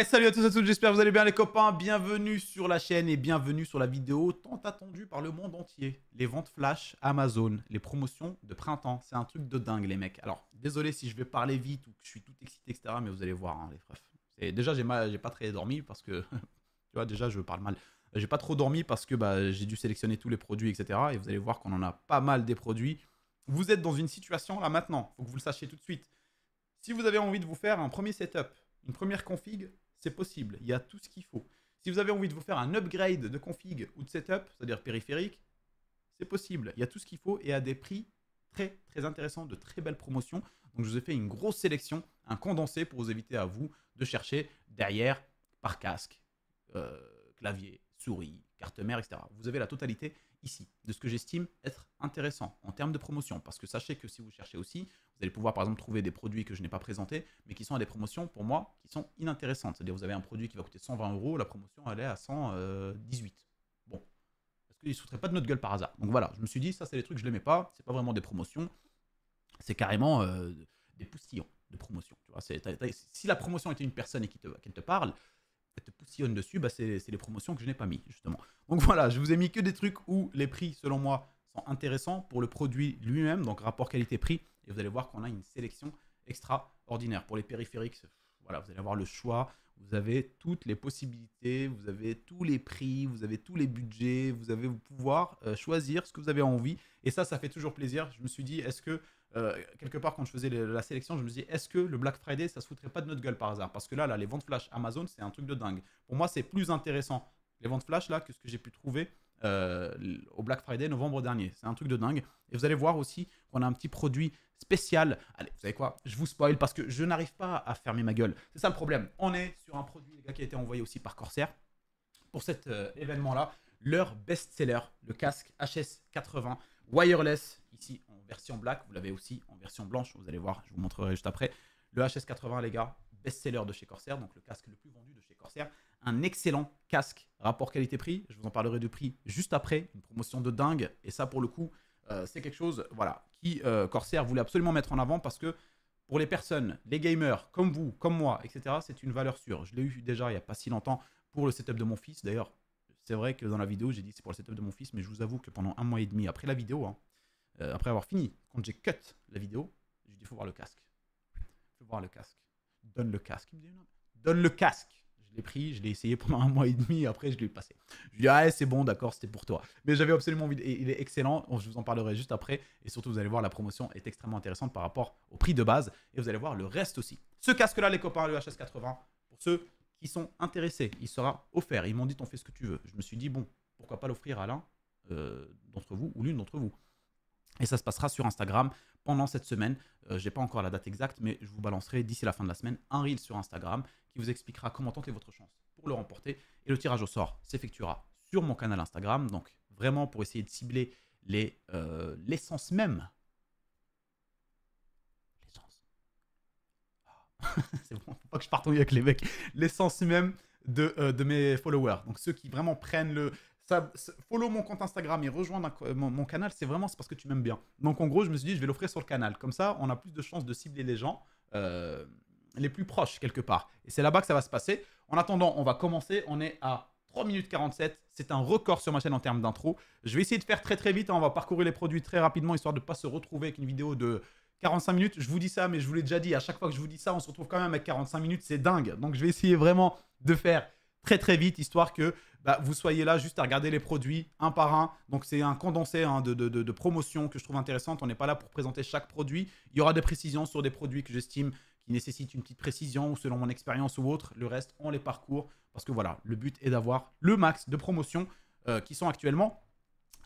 Eh, salut à tous et à toutes, j'espère que vous allez bien les copains, bienvenue sur la chaîne et bienvenue sur la vidéo tant attendue par le monde entier. Les ventes flash, Amazon, les promotions de printemps, c'est un truc de dingue les mecs. Alors désolé si je vais parler vite ou que je suis tout excité etc, mais vous allez voir hein, les frères. déjà j'ai pas très dormi parce que, tu vois déjà je parle mal. J'ai pas trop dormi parce que bah, j'ai dû sélectionner tous les produits etc, et vous allez voir qu'on en a pas mal des produits. Vous êtes dans une situation là maintenant, faut que vous le sachiez tout de suite. Si vous avez envie de vous faire un premier setup, une première config, c'est possible. Il y a tout ce qu'il faut. Si vous avez envie de vous faire un upgrade de config ou de setup, c'est-à-dire périphérique, c'est possible. Il y a tout ce qu'il faut et à des prix très très intéressants, de très belles promotions. Donc je vous ai fait une grosse sélection, un condensé pour vous éviter à vous de chercher derrière par casque, euh, clavier, souris, carte mère, etc. Vous avez la totalité ici de ce que j'estime être intéressant en termes de promotion. Parce que sachez que si vous cherchez aussi, vous allez pouvoir par exemple trouver des produits que je n'ai pas présentés, mais qui sont à des promotions pour moi qui sont inintéressantes. C'est-à-dire vous avez un produit qui va coûter 120 euros, la promotion elle est à 118. Euh, bon, parce qu'ils ne souhaiteraient pas de notre gueule par hasard. Donc voilà, je me suis dit ça c'est des trucs que je n'aimais pas, c'est pas vraiment des promotions, c'est carrément euh, des poussillons de promotion. Tu vois, si la promotion était une personne et qui te, qu'elle te parle, elle te poussillonne dessus, bah, c'est, les promotions que je n'ai pas mis, justement. Donc voilà, je vous ai mis que des trucs où les prix, selon moi, sont intéressants pour le produit lui-même, donc rapport qualité-prix, et vous allez voir qu'on a une sélection extraordinaire. Pour les périphériques, voilà, vous allez avoir le choix. Vous avez toutes les possibilités, vous avez tous les prix, vous avez tous les budgets, vous avez vous pouvoir euh, choisir ce que vous avez envie. Et ça, ça fait toujours plaisir. Je me suis dit, est-ce que euh, quelque part quand je faisais la sélection, je me suis dit, est-ce que le Black Friday ça se foutrait pas de notre gueule par hasard Parce que là, là, les ventes flash Amazon, c'est un truc de dingue. Pour moi, c'est plus intéressant les ventes flash là que ce que j'ai pu trouver euh, au Black Friday novembre dernier. C'est un truc de dingue. Et vous allez voir aussi qu'on a un petit produit spécial. Allez, vous savez quoi Je vous spoil parce que je n'arrive pas à fermer ma gueule. C'est ça le problème. On est sur un produit les gars, qui a été envoyé aussi par Corsair pour cet euh, événement-là. Leur best-seller, le casque HS80 wireless, ici en version black. Vous l'avez aussi en version blanche. Vous allez voir, je vous montrerai juste après. Le HS80, les gars, best-seller de chez Corsair, donc le casque le plus vendu de chez Corsair, un excellent casque rapport qualité-prix. Je vous en parlerai de prix juste après. Une promotion de dingue. Et ça, pour le coup, euh, c'est quelque chose voilà, qui corsaire euh, Corsair voulait absolument mettre en avant parce que pour les personnes, les gamers comme vous, comme moi, etc., c'est une valeur sûre. Je l'ai eu déjà il n'y a pas si longtemps pour le setup de mon fils. D'ailleurs, c'est vrai que dans la vidéo, j'ai dit c'est pour le setup de mon fils, mais je vous avoue que pendant un mois et demi après la vidéo, hein, euh, après avoir fini, quand j'ai cut la vidéo, j'ai dit il faut voir le casque. Il faut voir le casque. Donne le casque. donne le casque je l'ai pris, je l'ai essayé pendant un mois et demi, après je l'ai passé. Je lui ai dit, ah, c'est bon, d'accord, c'était pour toi. Mais j'avais absolument envie, il est excellent, je vous en parlerai juste après, et surtout vous allez voir, la promotion est extrêmement intéressante par rapport au prix de base, et vous allez voir le reste aussi. Ce casque-là, les copains, le HS80, pour ceux qui sont intéressés, il sera offert. Ils m'ont dit, on fait ce que tu veux. Je me suis dit, bon, pourquoi pas l'offrir à l'un euh, d'entre vous ou l'une d'entre vous. Et ça se passera sur Instagram pendant cette semaine. Euh, j'ai je n'ai pas encore la date exacte, mais je vous balancerai d'ici la fin de la semaine un reel sur Instagram qui vous expliquera comment tenter votre chance pour le remporter. Et le tirage au sort s'effectuera sur mon canal Instagram. Donc vraiment pour essayer de cibler l'essence les, euh, l'essence même. L'essence. Ah. C'est bon, faut pas que je parte en avec les mecs. L'essence même de, euh, de mes followers. Donc ceux qui vraiment prennent le, follow mon compte Instagram et rejoindre euh, mon, canal, c'est vraiment parce que tu m'aimes bien. Donc en gros, je me suis dit, je vais l'offrir sur le canal. Comme ça, on a plus de chances de cibler les gens euh, les plus proches quelque part. Et c'est là-bas que ça va se passer. En attendant, on va commencer. On est à 3 minutes 47. C'est un record sur ma chaîne en termes d'intro. Je vais essayer de faire très très vite. Hein. On va parcourir les produits très rapidement histoire de ne pas se retrouver avec une vidéo de 45 minutes. Je vous dis ça, mais je vous l'ai déjà dit. À chaque fois que je vous dis ça, on se retrouve quand même avec 45 minutes. C'est dingue. Donc je vais essayer vraiment de faire très très vite, histoire que bah, vous soyez là juste à regarder les produits un par un. Donc c'est un condensé hein, de, promotion que je trouve intéressante. On n'est pas là pour présenter chaque produit. Il y aura des précisions sur des produits que j'estime qui nécessitent une petite précision ou selon mon expérience ou autre. Le reste, on les parcourt parce que voilà, le but est d'avoir le max de promotions euh, qui sont actuellement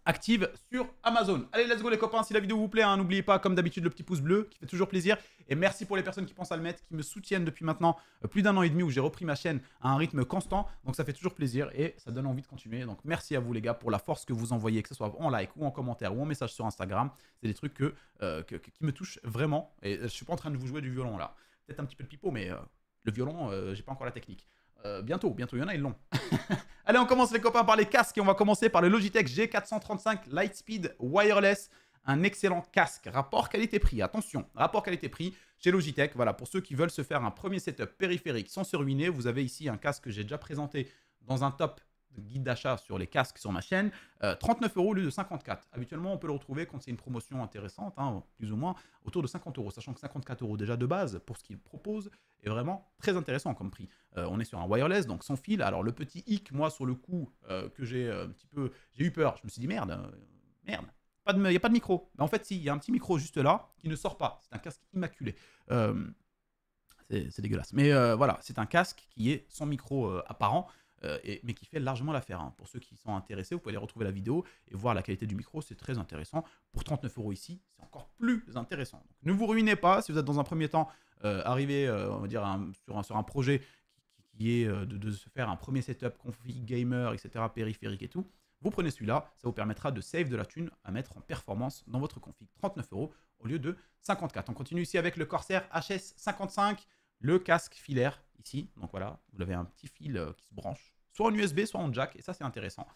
active sur Amazon. Allez, let's go les copains, si la vidéo vous plaît, hein, n'oubliez pas comme d'habitude le petit pouce bleu qui fait toujours plaisir. Et merci pour les personnes qui pensent à le mettre, qui me soutiennent depuis maintenant euh, plus d'un an et demi où j'ai repris ma chaîne à un rythme constant. Donc ça fait toujours plaisir et ça donne envie de continuer. Donc merci à vous les gars pour la force que vous envoyez, que ce soit en like ou en commentaire ou en message sur Instagram. C'est des trucs euh, qui me touchent vraiment. Et euh, je suis pas en train de vous jouer du violon là. Peut-être un petit peu de pipeau, mais le violon, j'ai pas encore la technique. Euh, bientôt, bientôt, il y en a, ils l'ont. Allez, on commence les copains par les casques et on va commencer par le Logitech G435 Lightspeed Wireless. Un excellent casque, rapport qualité-prix, attention, rapport qualité-prix chez Logitech. Voilà, pour ceux qui veulent se faire un premier setup périphérique sans se ruiner, vous avez ici un casque que j'ai déjà présenté dans un top guide d'achat sur les casques sur ma chaîne, 39 euh, euros au lieu de 54. Habituellement, on peut le retrouver quand c'est une promotion intéressante, hein, plus ou moins, autour de 50 euros, sachant que 54 euros déjà de base pour ce qu'il propose est vraiment très intéressant comme prix. Euh, on est sur un wireless, donc sans fil. Alors le petit hic, moi, sur le coup, euh, que j'ai un petit peu, j'ai eu peur. Je me suis dit merde, merde. Il n'y a pas de micro. en fait, si, il y a un petit micro juste là qui ne sort pas. C'est un casque immaculé c'est dégueulasse. Mais voilà, c'est un casque qui est sans micro apparent. Euh, mais qui fait largement l'affaire. Hein. Pour ceux qui sont intéressés, vous pouvez aller retrouver la vidéo et voir la qualité du micro, c'est très intéressant. Pour 39 euros ici, c'est encore plus intéressant. ne vous ruinez pas si vous êtes dans un premier temps euh, arrivé, euh, on va dire, sur, un, projet qui, est de, se faire un premier setup config gamer, etc., périphérique et tout. Vous prenez celui-là, ça vous permettra de save de la thune à mettre en performance dans votre config. 39 euros au lieu de 54. On continue ici avec le Corsair HS55 le casque filaire ici. Donc voilà, vous avez un petit fil euh, qui se branche, soit en USB, soit en jack, et ça c'est intéressant.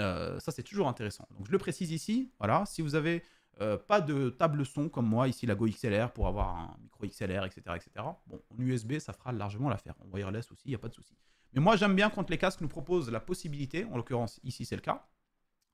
Euh, ça c'est toujours intéressant. Donc je le précise ici, voilà, si vous avez euh, pas de table son comme moi, ici la Go XLR pour avoir un micro XLR, etc. etc. Bon, en USB, ça fera largement l'affaire. En wireless aussi, il n'y a pas de souci. Mais moi, j'aime bien quand les casques nous proposent la possibilité, en l'occurrence ici c'est le cas,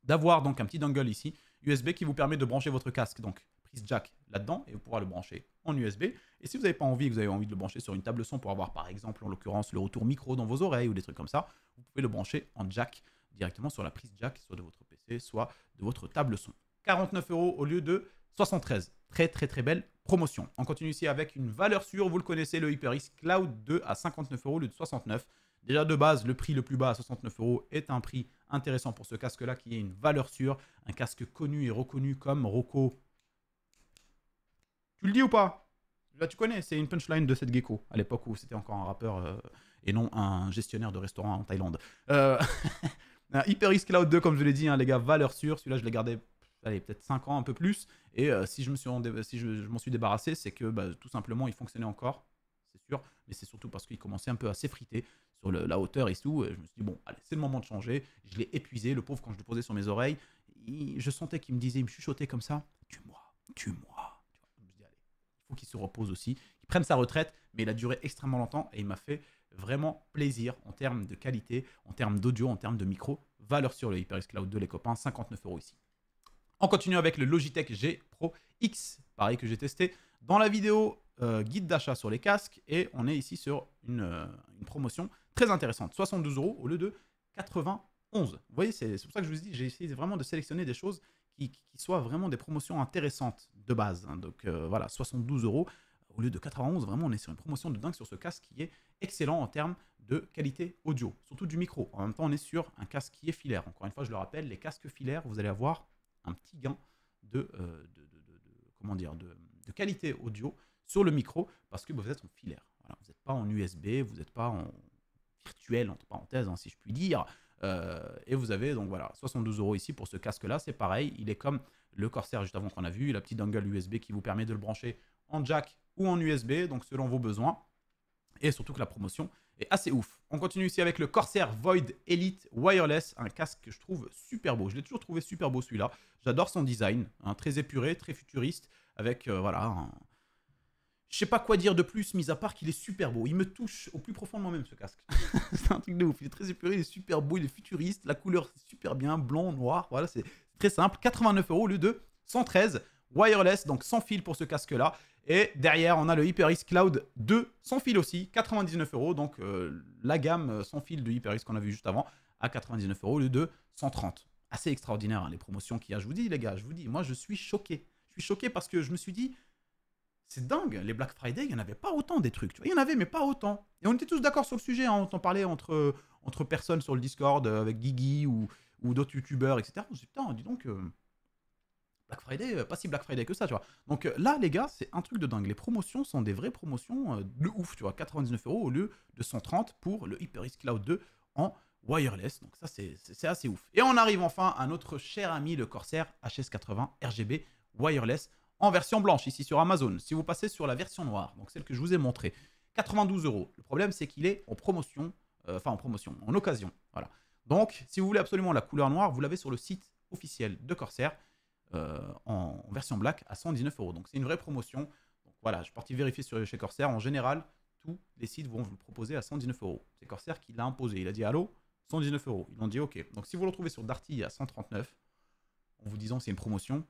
d'avoir donc un petit dongle ici, USB qui vous permet de brancher votre casque. Donc jack là-dedans et vous pourrez le brancher en USB. Et si vous n'avez pas envie, vous avez envie de le brancher sur une table son pour avoir par exemple en l'occurrence le retour micro dans vos oreilles ou des trucs comme ça, vous pouvez le brancher en jack directement sur la prise jack, soit de votre PC, soit de votre table son. 49 euros au lieu de 73. Très très très belle promotion. On continue ici avec une valeur sûre, vous le connaissez, le HyperX Cloud 2 à 59 euros au lieu de 69. Déjà de base, le prix le plus bas à 69 euros est un prix intéressant pour ce casque-là qui est une valeur sûre, un casque connu et reconnu comme Roco tu le dis ou pas Là, tu connais, c'est une punchline de cette gecko, à l'époque où c'était encore un rappeur euh, et non un gestionnaire de restaurant en Thaïlande. Euh, Risk Cloud 2, comme je l'ai dit, hein, les gars, valeur sûre. Celui-là, je l'ai gardé peut-être 5 ans, un peu plus. Et euh, si je m'en suis, si je, m'en suis débarrassé, c'est que bah, tout simplement, il fonctionnait encore, c'est sûr. Mais c'est surtout parce qu'il commençait un peu à s'effriter sur la hauteur et tout. Et je me suis dit, bon, allez, c'est le moment de changer. Je l'ai épuisé. Le pauvre, quand je le posais sur mes oreilles, je sentais qu'il me disait, il me chuchotait comme ça Tue-moi, tue-moi qui se repose aussi, qui prennent sa retraite, mais il a duré extrêmement longtemps et il m'a fait vraiment plaisir en termes de qualité, en termes d'audio, en termes de micro. Valeur sur le HyperX Cloud de les copains, 59 euros ici. On continue avec le Logitech G Pro X, pareil que j'ai testé dans la vidéo euh, guide d'achat sur les casques. Et on est ici sur une, euh, promotion très intéressante, 72 euros au lieu de 91. Vous voyez, c'est pour ça que je vous dis, j'ai essayé vraiment de sélectionner des choses qui, soit soient vraiment des promotions intéressantes de base. Hein. Donc euh, voilà, 72 euros au lieu de 91, vraiment on est sur une promotion de dingue sur ce casque qui est excellent en termes de qualité audio, surtout du micro. En même temps, on est sur un casque qui est filaire. Encore une fois, je le rappelle, les casques filaires, vous allez avoir un petit gain de, euh, comment dire, de, qualité audio sur le micro parce que vous êtes en filaire. vous n'êtes pas en USB, vous n'êtes pas en virtuel, entre parenthèses, hein, si je puis dire. Euh, et vous avez donc voilà 72 euros ici pour ce casque là. C'est pareil, il est comme le Corsair juste avant qu'on a vu, la petite dongle USB qui vous permet de le brancher en jack ou en USB, donc selon vos besoins. Et surtout que la promotion est assez ouf. On continue ici avec le Corsair Void Elite Wireless, un casque que je trouve super beau. Je l'ai toujours trouvé super beau celui-là. J'adore son design, un hein, très épuré, très futuriste, avec euh, voilà un, je sais pas quoi dire de plus, mis à part qu'il est super beau. Il me touche au plus profond de moi-même, ce casque. c'est un truc de ouf. Il est très épuré, il est super beau, il est futuriste. La couleur, c'est super bien. Blanc, noir. Voilà, c'est très simple. 89 euros au lieu 113. Wireless, donc sans fil pour ce casque-là. Et derrière, on a le HyperX Cloud 2 sans fil aussi, 99 euros. Donc euh, la gamme euh, sans fil de HyperX qu'on a vu juste avant à 99 euros au lieu 130. Assez extraordinaire, hein, les promotions qu'il y a. Je vous dis, les gars, je vous dis, moi, je suis choqué. Je suis choqué parce que je me suis dit, c'est dingue, les Black Friday, il n'y en avait pas autant des trucs. Il y en avait, mais pas autant. Et on était tous d'accord sur le sujet. Hein, on en parlait entre, euh, entre personnes sur le Discord, euh, avec Guigui ou, d'autres youtubeurs, etc. On s'est dit, putain, dis donc, euh, Black Friday, pas si Black Friday que ça, tu vois. Donc là, les gars, c'est un truc de dingue. Les promotions sont des vraies promotions de ouf, tu vois. 99 euros au lieu de 130 pour le HyperX Cloud 2 en wireless. Donc ça, c'est assez ouf. Et on arrive enfin à notre cher ami, le Corsair HS80 RGB wireless version blanche ici sur Amazon. Si vous passez sur la version noire, donc celle que je vous ai montré 92 euros. Le problème, c'est qu'il est en promotion, euh, enfin en promotion, en occasion. Voilà. Donc, si vous voulez absolument la couleur noire, vous l'avez sur le site officiel de Corsair euh, en version black à 119 euros. Donc, c'est une vraie promotion. Donc, voilà, je suis parti vérifier sur, chez Corsair. En général, tous les sites vont vous proposer à 119 euros. C'est Corsair qui l'a imposé. Il a dit Allô, 119 euros. Ils ont dit OK. Donc, si vous le trouvez sur Darty à 139, en vous disant c'est une promotion,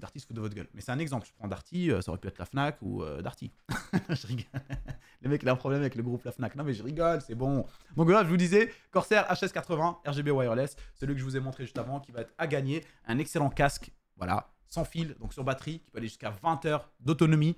d'artiste que de votre gueule. Mais c'est un exemple, je prends Darty, euh, ça aurait pu être la FNAC ou euh, Darty. Les mecs, il a un problème avec le groupe la FNAC. Non mais je rigole, c'est bon. Donc là, je vous disais, Corsair HS80, RGB wireless, celui que je vous ai montré juste avant, qui va être à gagner. Un excellent casque, voilà, sans fil, donc sur batterie, qui peut aller jusqu'à 20 heures d'autonomie.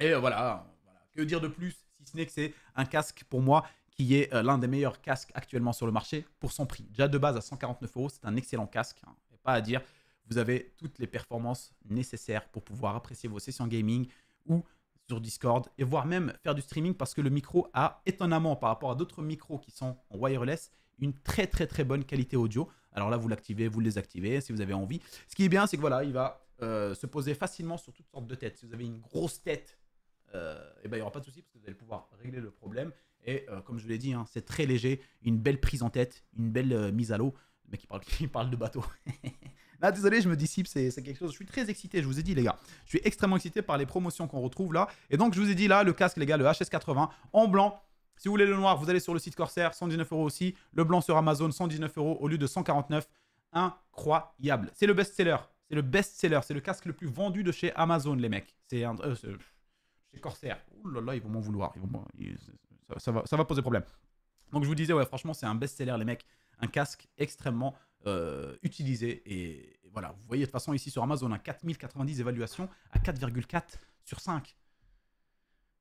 Et euh, voilà, que dire de plus, si ce n'est que c'est un casque pour moi qui est l'un des meilleurs casques actuellement sur le marché pour son prix. Déjà de base à 149 euros, c'est un excellent casque, hein. pas à dire vous avez toutes les performances nécessaires pour pouvoir apprécier vos sessions gaming ou sur Discord et voire même faire du streaming parce que le micro a étonnamment par rapport à d'autres micros qui sont en wireless une très très très bonne qualité audio. Alors là vous l'activez, vous le désactivez si vous avez envie. Ce qui est bien c'est que voilà il va euh, se poser facilement sur toutes sortes de têtes. Si vous avez une grosse tête, euh, eh ben, il n'y aura pas de souci parce que vous allez pouvoir régler le problème. Et euh, comme je vous l'ai dit, hein, c'est très léger, une belle prise en tête, une belle mise à l'eau. Le mec parle, il parle de bateau. Ah, désolé, je me dissipe, c'est quelque chose. Je suis très excité, je vous ai dit, les gars. Je suis extrêmement excité par les promotions qu'on retrouve là. Et donc, je vous ai dit là, le casque, les gars, le HS80 en blanc. Si vous voulez le noir, vous allez sur le site Corsair, 119 euros aussi. Le blanc sur Amazon, 119 euros au lieu de 149. Incroyable. C'est le best-seller. C'est le best-seller. C'est le casque le plus vendu de chez Amazon, les mecs. C'est un. Euh, chez Corsair. Ouh là là, ils vont m'en vouloir. ça, va, ça va poser problème. Donc, je vous disais, ouais, franchement, c'est un best-seller, les mecs. Un casque extrêmement euh, utilisé. Et, voilà, vous voyez de toute façon ici sur Amazon, on a 4090 évaluations à 4,4 sur 5.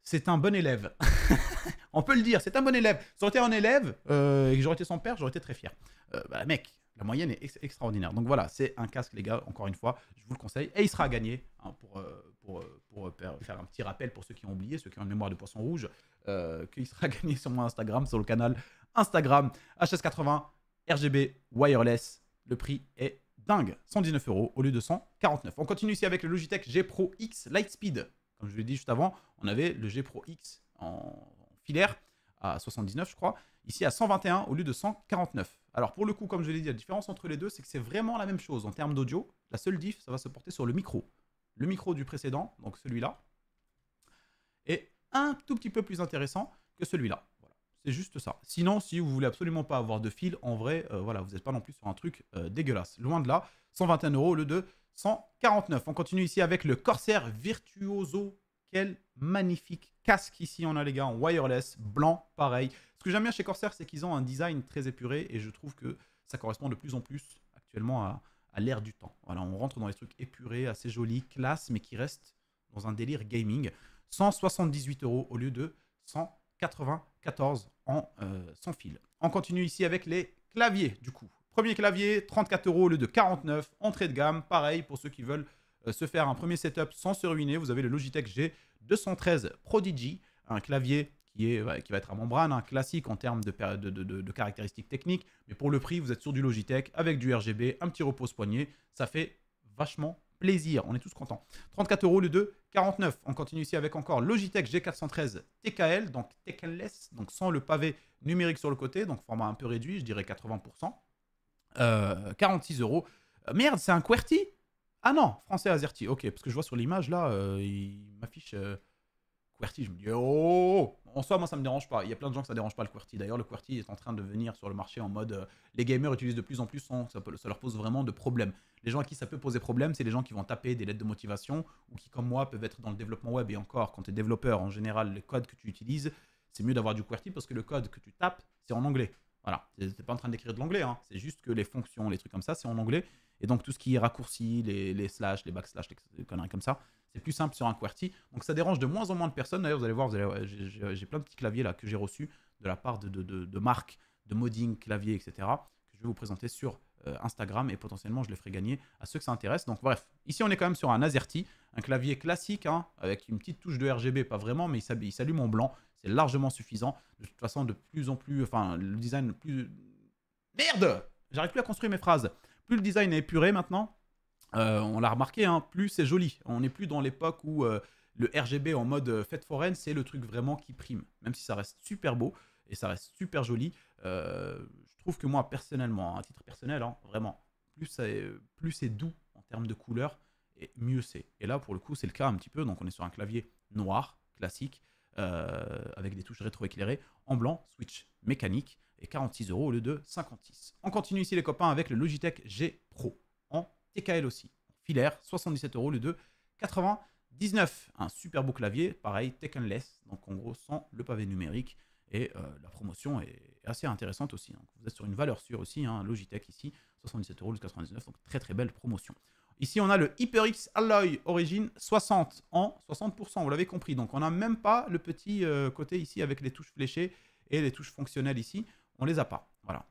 C'est un bon élève. on peut le dire, c'est un bon élève. Si j'aurais été un élève euh, et que j'aurais été son père, j'aurais été très fier. Euh, bah, mec, la moyenne est extraordinaire. Donc voilà, c'est un casque, les gars, encore une fois, je vous le conseille. Et il sera gagné hein, pour, pour, faire un petit rappel pour ceux qui ont oublié, ceux qui ont une mémoire de poisson rouge, qu'il sera gagné sur mon Instagram, sur le canal Instagram HS80. RGB wireless. Le prix est dingue, 119 euros au lieu de 149. On continue ici avec le Logitech G Pro X Lightspeed. Comme je l'ai dit juste avant, on avait le G Pro X en filaire à 79, je crois. Ici à 121 au lieu de 149. Alors pour le coup, comme je l'ai dit, la différence entre les deux, c'est que c'est vraiment la même chose en termes d'audio. La seule diff, ça va se porter sur le micro. Le micro du précédent, donc celui-là, est un tout petit peu plus intéressant que celui-là. C'est juste ça. Sinon, si vous voulez absolument pas avoir de fil, en vrai, euh, voilà, vous n'êtes pas non plus sur un truc euh, dégueulasse. Loin de là, 121 euros au lieu de 149. On continue ici avec le Corsair Virtuoso. Quel magnifique casque ici on a les gars en wireless, blanc, pareil. Ce que j'aime bien chez Corsair, c'est qu'ils ont un design très épuré et je trouve que ça correspond de plus en plus actuellement à, à l'ère du temps. Voilà, on rentre dans les trucs épurés, assez jolis, classe, mais qui restent dans un délire gaming. 178 euros au lieu de 100. 94 en euh, sans fil. On continue ici avec les claviers du coup. Premier clavier, 34 euros le de 49, entrée de gamme. Pareil pour ceux qui veulent euh, se faire un premier setup sans se ruiner. Vous avez le Logitech G213 Prodigy, un clavier qui, est, qui va être à membrane, un classique en termes de, de, de, caractéristiques techniques. Mais pour le prix, vous êtes sur du Logitech avec du RGB, un petit repose poignet. Ça fait vachement plaisir. On est tous contents. 34 euros le 2 49. On continue ici avec encore Logitech G413 TKL, donc TKLS, donc sans le pavé numérique sur le côté, donc format un peu réduit, je dirais 80%. 46 euh, euros. Euh, merde, c'est un QWERTY Ah non, français AZERTY. Ok, parce que je vois sur l'image là, euh, il m'affiche je me dis, oh, oh, oh En soi, moi, ça me dérange pas. Il y a plein de gens que ça dérange pas le QWERTY. D'ailleurs, le QWERTY est en train de venir sur le marché en mode. Euh, les gamers utilisent de plus en plus ça, ça, leur pose vraiment de problèmes Les gens à qui ça peut poser problème, c'est les gens qui vont taper des lettres de motivation ou qui, comme moi, peuvent être dans le développement web. Et encore, quand tu es développeur, en général, le code que tu utilises, c'est mieux d'avoir du QWERTY parce que le code que tu tapes, c'est en anglais. Voilà, t'es pas en train d'écrire de l'anglais, hein. c'est juste que les fonctions, les trucs comme ça, c'est en anglais. Et donc tout ce qui est raccourci, les, les slash, les backslash, les conneries comme ça, c'est plus simple sur un QWERTY. Donc ça dérange de moins en moins de personnes. D'ailleurs, vous allez voir, j'ai plein de petits claviers là que j'ai reçus de la part de, de, de, marques, de modding, clavier, etc. que je vais vous présenter sur euh, Instagram et potentiellement je les ferai gagner à ceux que ça intéresse. Donc bref, ici on est quand même sur un AZERTY, un clavier classique hein, avec une petite touche de RGB, pas vraiment, mais il s'allume en blanc. C'est largement suffisant. De toute façon, de plus en plus, enfin, le design plus... Merde J'arrive plus à construire mes phrases. Plus le design est épuré maintenant, euh, on l'a remarqué, hein, plus c'est joli. On n'est plus dans l'époque où euh, le RGB en mode euh, fête foraine, c'est le truc vraiment qui prime. Même si ça reste super beau et ça reste super joli, je trouve que moi, personnellement, hein, à titre personnel, hein, vraiment, plus c'est, doux en termes de couleur, et mieux c'est. Et là, pour le coup, c'est le cas un petit peu. Donc, on est sur un clavier noir, classique, avec des touches rétro éclairées en blanc, switch mécanique, et 46 euros au lieu de 56. On continue ici, les copains, avec le Logitech G Pro en TKL aussi. Filaire, 77 euros, le 2, 99. Un super beau clavier, pareil, less donc en gros sans le pavé numérique. Et euh, la promotion est assez intéressante aussi. vous êtes sur une valeur sûre aussi, hein, Logitech ici, 77 euros, 99, donc très très belle promotion. Ici, on a le HyperX Alloy Origin 60 en 60%, vous l'avez compris. Donc, on n'a même pas le petit euh, côté ici avec les touches fléchées et les touches fonctionnelles ici. On les a pas. Voilà.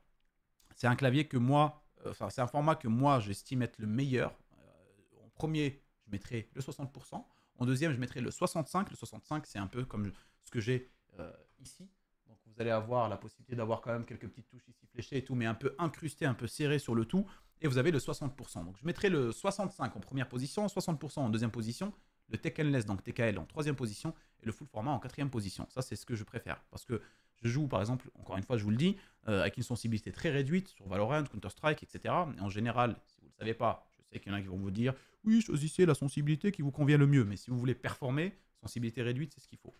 C'est un clavier que moi, euh, c'est un format que moi, j'estime être le meilleur. Euh, en premier, je mettrai le 60%. En deuxième, je mettrai le 65. Le 65, c'est un peu comme ce que j'ai euh, ici. Donc, vous allez avoir la possibilité d'avoir quand même quelques petites touches ici fléchées et tout, mais un peu incrustées, un peu serrées sur le tout. Et vous avez le 60%. Donc, je mettrai le 65 en première position, 60% en deuxième position, le Tekken donc TKL en troisième position, et le full format en quatrième position. Ça, c'est ce que je préfère. Parce que je joue, par exemple, encore une fois, je vous le dis, euh, avec une sensibilité très réduite sur Valorant, Counter-Strike, etc. Et en général, si vous ne le savez pas, je sais qu'il y en a qui vont vous dire oui, choisissez la sensibilité qui vous convient le mieux. Mais si vous voulez performer, sensibilité réduite, c'est ce qu'il faut.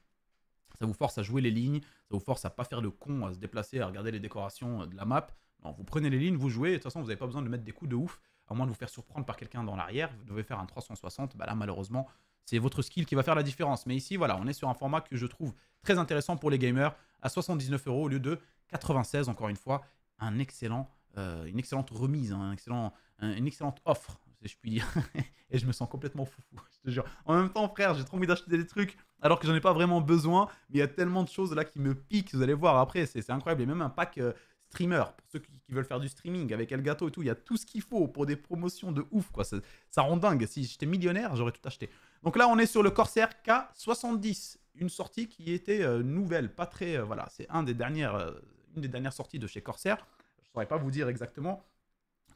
Ça vous force à jouer les lignes, ça vous force à pas faire de con, à se déplacer, à regarder les décorations euh, de la map. vous prenez les lignes, vous jouez, et de toute façon, vous n'avez pas besoin de mettre des coups de ouf, à moins de vous faire surprendre par quelqu'un dans l'arrière. Vous devez faire un 360, bah là, malheureusement, c'est votre skill qui va faire la différence. Mais ici, voilà, on est sur un format que je trouve très intéressant pour les gamers à 79 euros au lieu de 96. Encore une fois, un excellent, euh, une excellente remise, hein, un excellent, une excellente offre, si je puis dire. et je me sens complètement fou je te jure. En même temps, frère, j'ai trop envie d'acheter des trucs alors que j'en ai pas vraiment besoin. Mais il y a tellement de choses là qui me piquent, vous allez voir après, c'est incroyable. Et même un pack. Euh, streamer, pour ceux qui, veulent faire du streaming avec Elgato et tout, il y a tout ce qu'il faut pour des promotions de ouf, quoi. ça rend dingue. Si j'étais millionnaire, j'aurais tout acheté. Donc là, on est sur le Corsair K70, une sortie qui était euh, nouvelle, pas très... Euh, voilà, c'est euh, une des dernières sorties de chez Corsair. Je ne saurais pas vous dire exactement